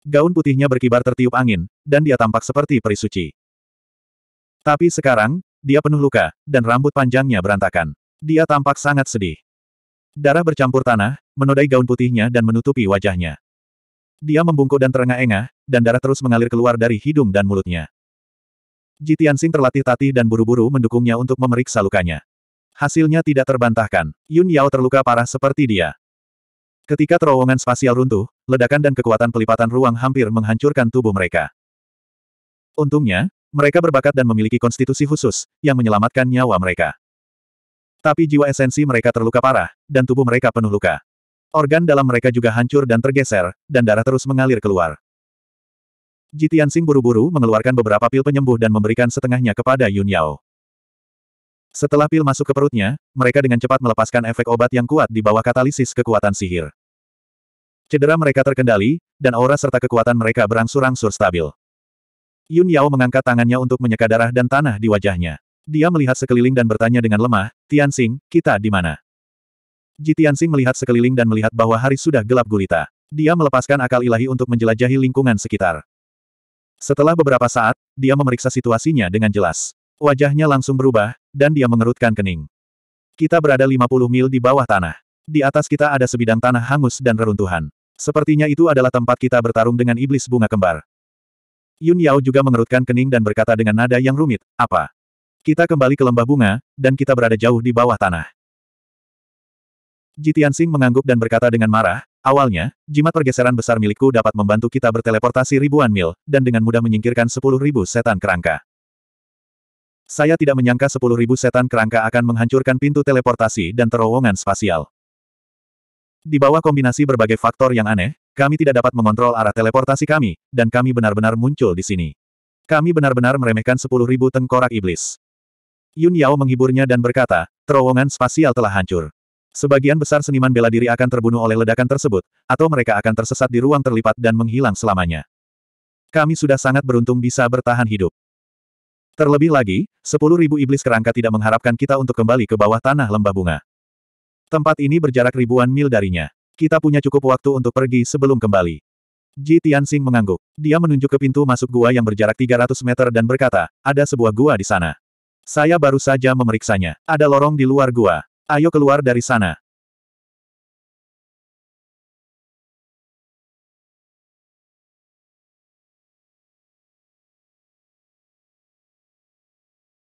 Gaun putihnya berkibar tertiup angin, dan dia tampak seperti peri suci. Tapi sekarang, dia penuh luka, dan rambut panjangnya berantakan. Dia tampak sangat sedih. Darah bercampur tanah, menodai gaun putihnya dan menutupi wajahnya. Dia membungkuk dan terengah-engah, dan darah terus mengalir keluar dari hidung dan mulutnya. Jitian Sing terlatih tatih dan buru-buru mendukungnya untuk memeriksa lukanya. Hasilnya tidak terbantahkan. Yun Yao terluka parah seperti dia. Ketika terowongan spasial runtuh, ledakan dan kekuatan pelipatan ruang hampir menghancurkan tubuh mereka. Untungnya, mereka berbakat dan memiliki konstitusi khusus, yang menyelamatkan nyawa mereka. Tapi jiwa esensi mereka terluka parah, dan tubuh mereka penuh luka. Organ dalam mereka juga hancur dan tergeser, dan darah terus mengalir keluar. Jitian Sing buru-buru mengeluarkan beberapa pil penyembuh dan memberikan setengahnya kepada Yun Yao. Setelah pil masuk ke perutnya, mereka dengan cepat melepaskan efek obat yang kuat di bawah katalisis kekuatan sihir. Cedera mereka terkendali, dan aura serta kekuatan mereka berangsur-angsur stabil. Yun Yao mengangkat tangannya untuk menyeka darah dan tanah di wajahnya. Dia melihat sekeliling dan bertanya dengan lemah, Tianxing, kita di mana? Ji Xing melihat sekeliling dan melihat bahwa hari sudah gelap gulita. Dia melepaskan akal ilahi untuk menjelajahi lingkungan sekitar. Setelah beberapa saat, dia memeriksa situasinya dengan jelas. Wajahnya langsung berubah, dan dia mengerutkan kening. Kita berada 50 mil di bawah tanah. Di atas kita ada sebidang tanah hangus dan reruntuhan. Sepertinya itu adalah tempat kita bertarung dengan iblis bunga kembar. Yun Yao juga mengerutkan kening dan berkata dengan nada yang rumit, apa? Kita kembali ke lembah bunga, dan kita berada jauh di bawah tanah. Jitian Sing mengangguk dan berkata dengan marah, awalnya, jimat pergeseran besar milikku dapat membantu kita berteleportasi ribuan mil, dan dengan mudah menyingkirkan sepuluh ribu setan kerangka. Saya tidak menyangka sepuluh ribu setan kerangka akan menghancurkan pintu teleportasi dan terowongan spasial. Di bawah kombinasi berbagai faktor yang aneh, kami tidak dapat mengontrol arah teleportasi kami, dan kami benar-benar muncul di sini. Kami benar-benar meremehkan sepuluh ribu tengkorak iblis. Yun Yao menghiburnya dan berkata, terowongan spasial telah hancur. Sebagian besar seniman bela diri akan terbunuh oleh ledakan tersebut, atau mereka akan tersesat di ruang terlipat dan menghilang selamanya. Kami sudah sangat beruntung bisa bertahan hidup. Terlebih lagi, sepuluh ribu iblis kerangka tidak mengharapkan kita untuk kembali ke bawah tanah lembah bunga. Tempat ini berjarak ribuan mil darinya. Kita punya cukup waktu untuk pergi sebelum kembali. Ji Tianxing mengangguk. Dia menunjuk ke pintu masuk gua yang berjarak 300 meter dan berkata, ada sebuah gua di sana. Saya baru saja memeriksanya. Ada lorong di luar gua. Ayo keluar dari sana.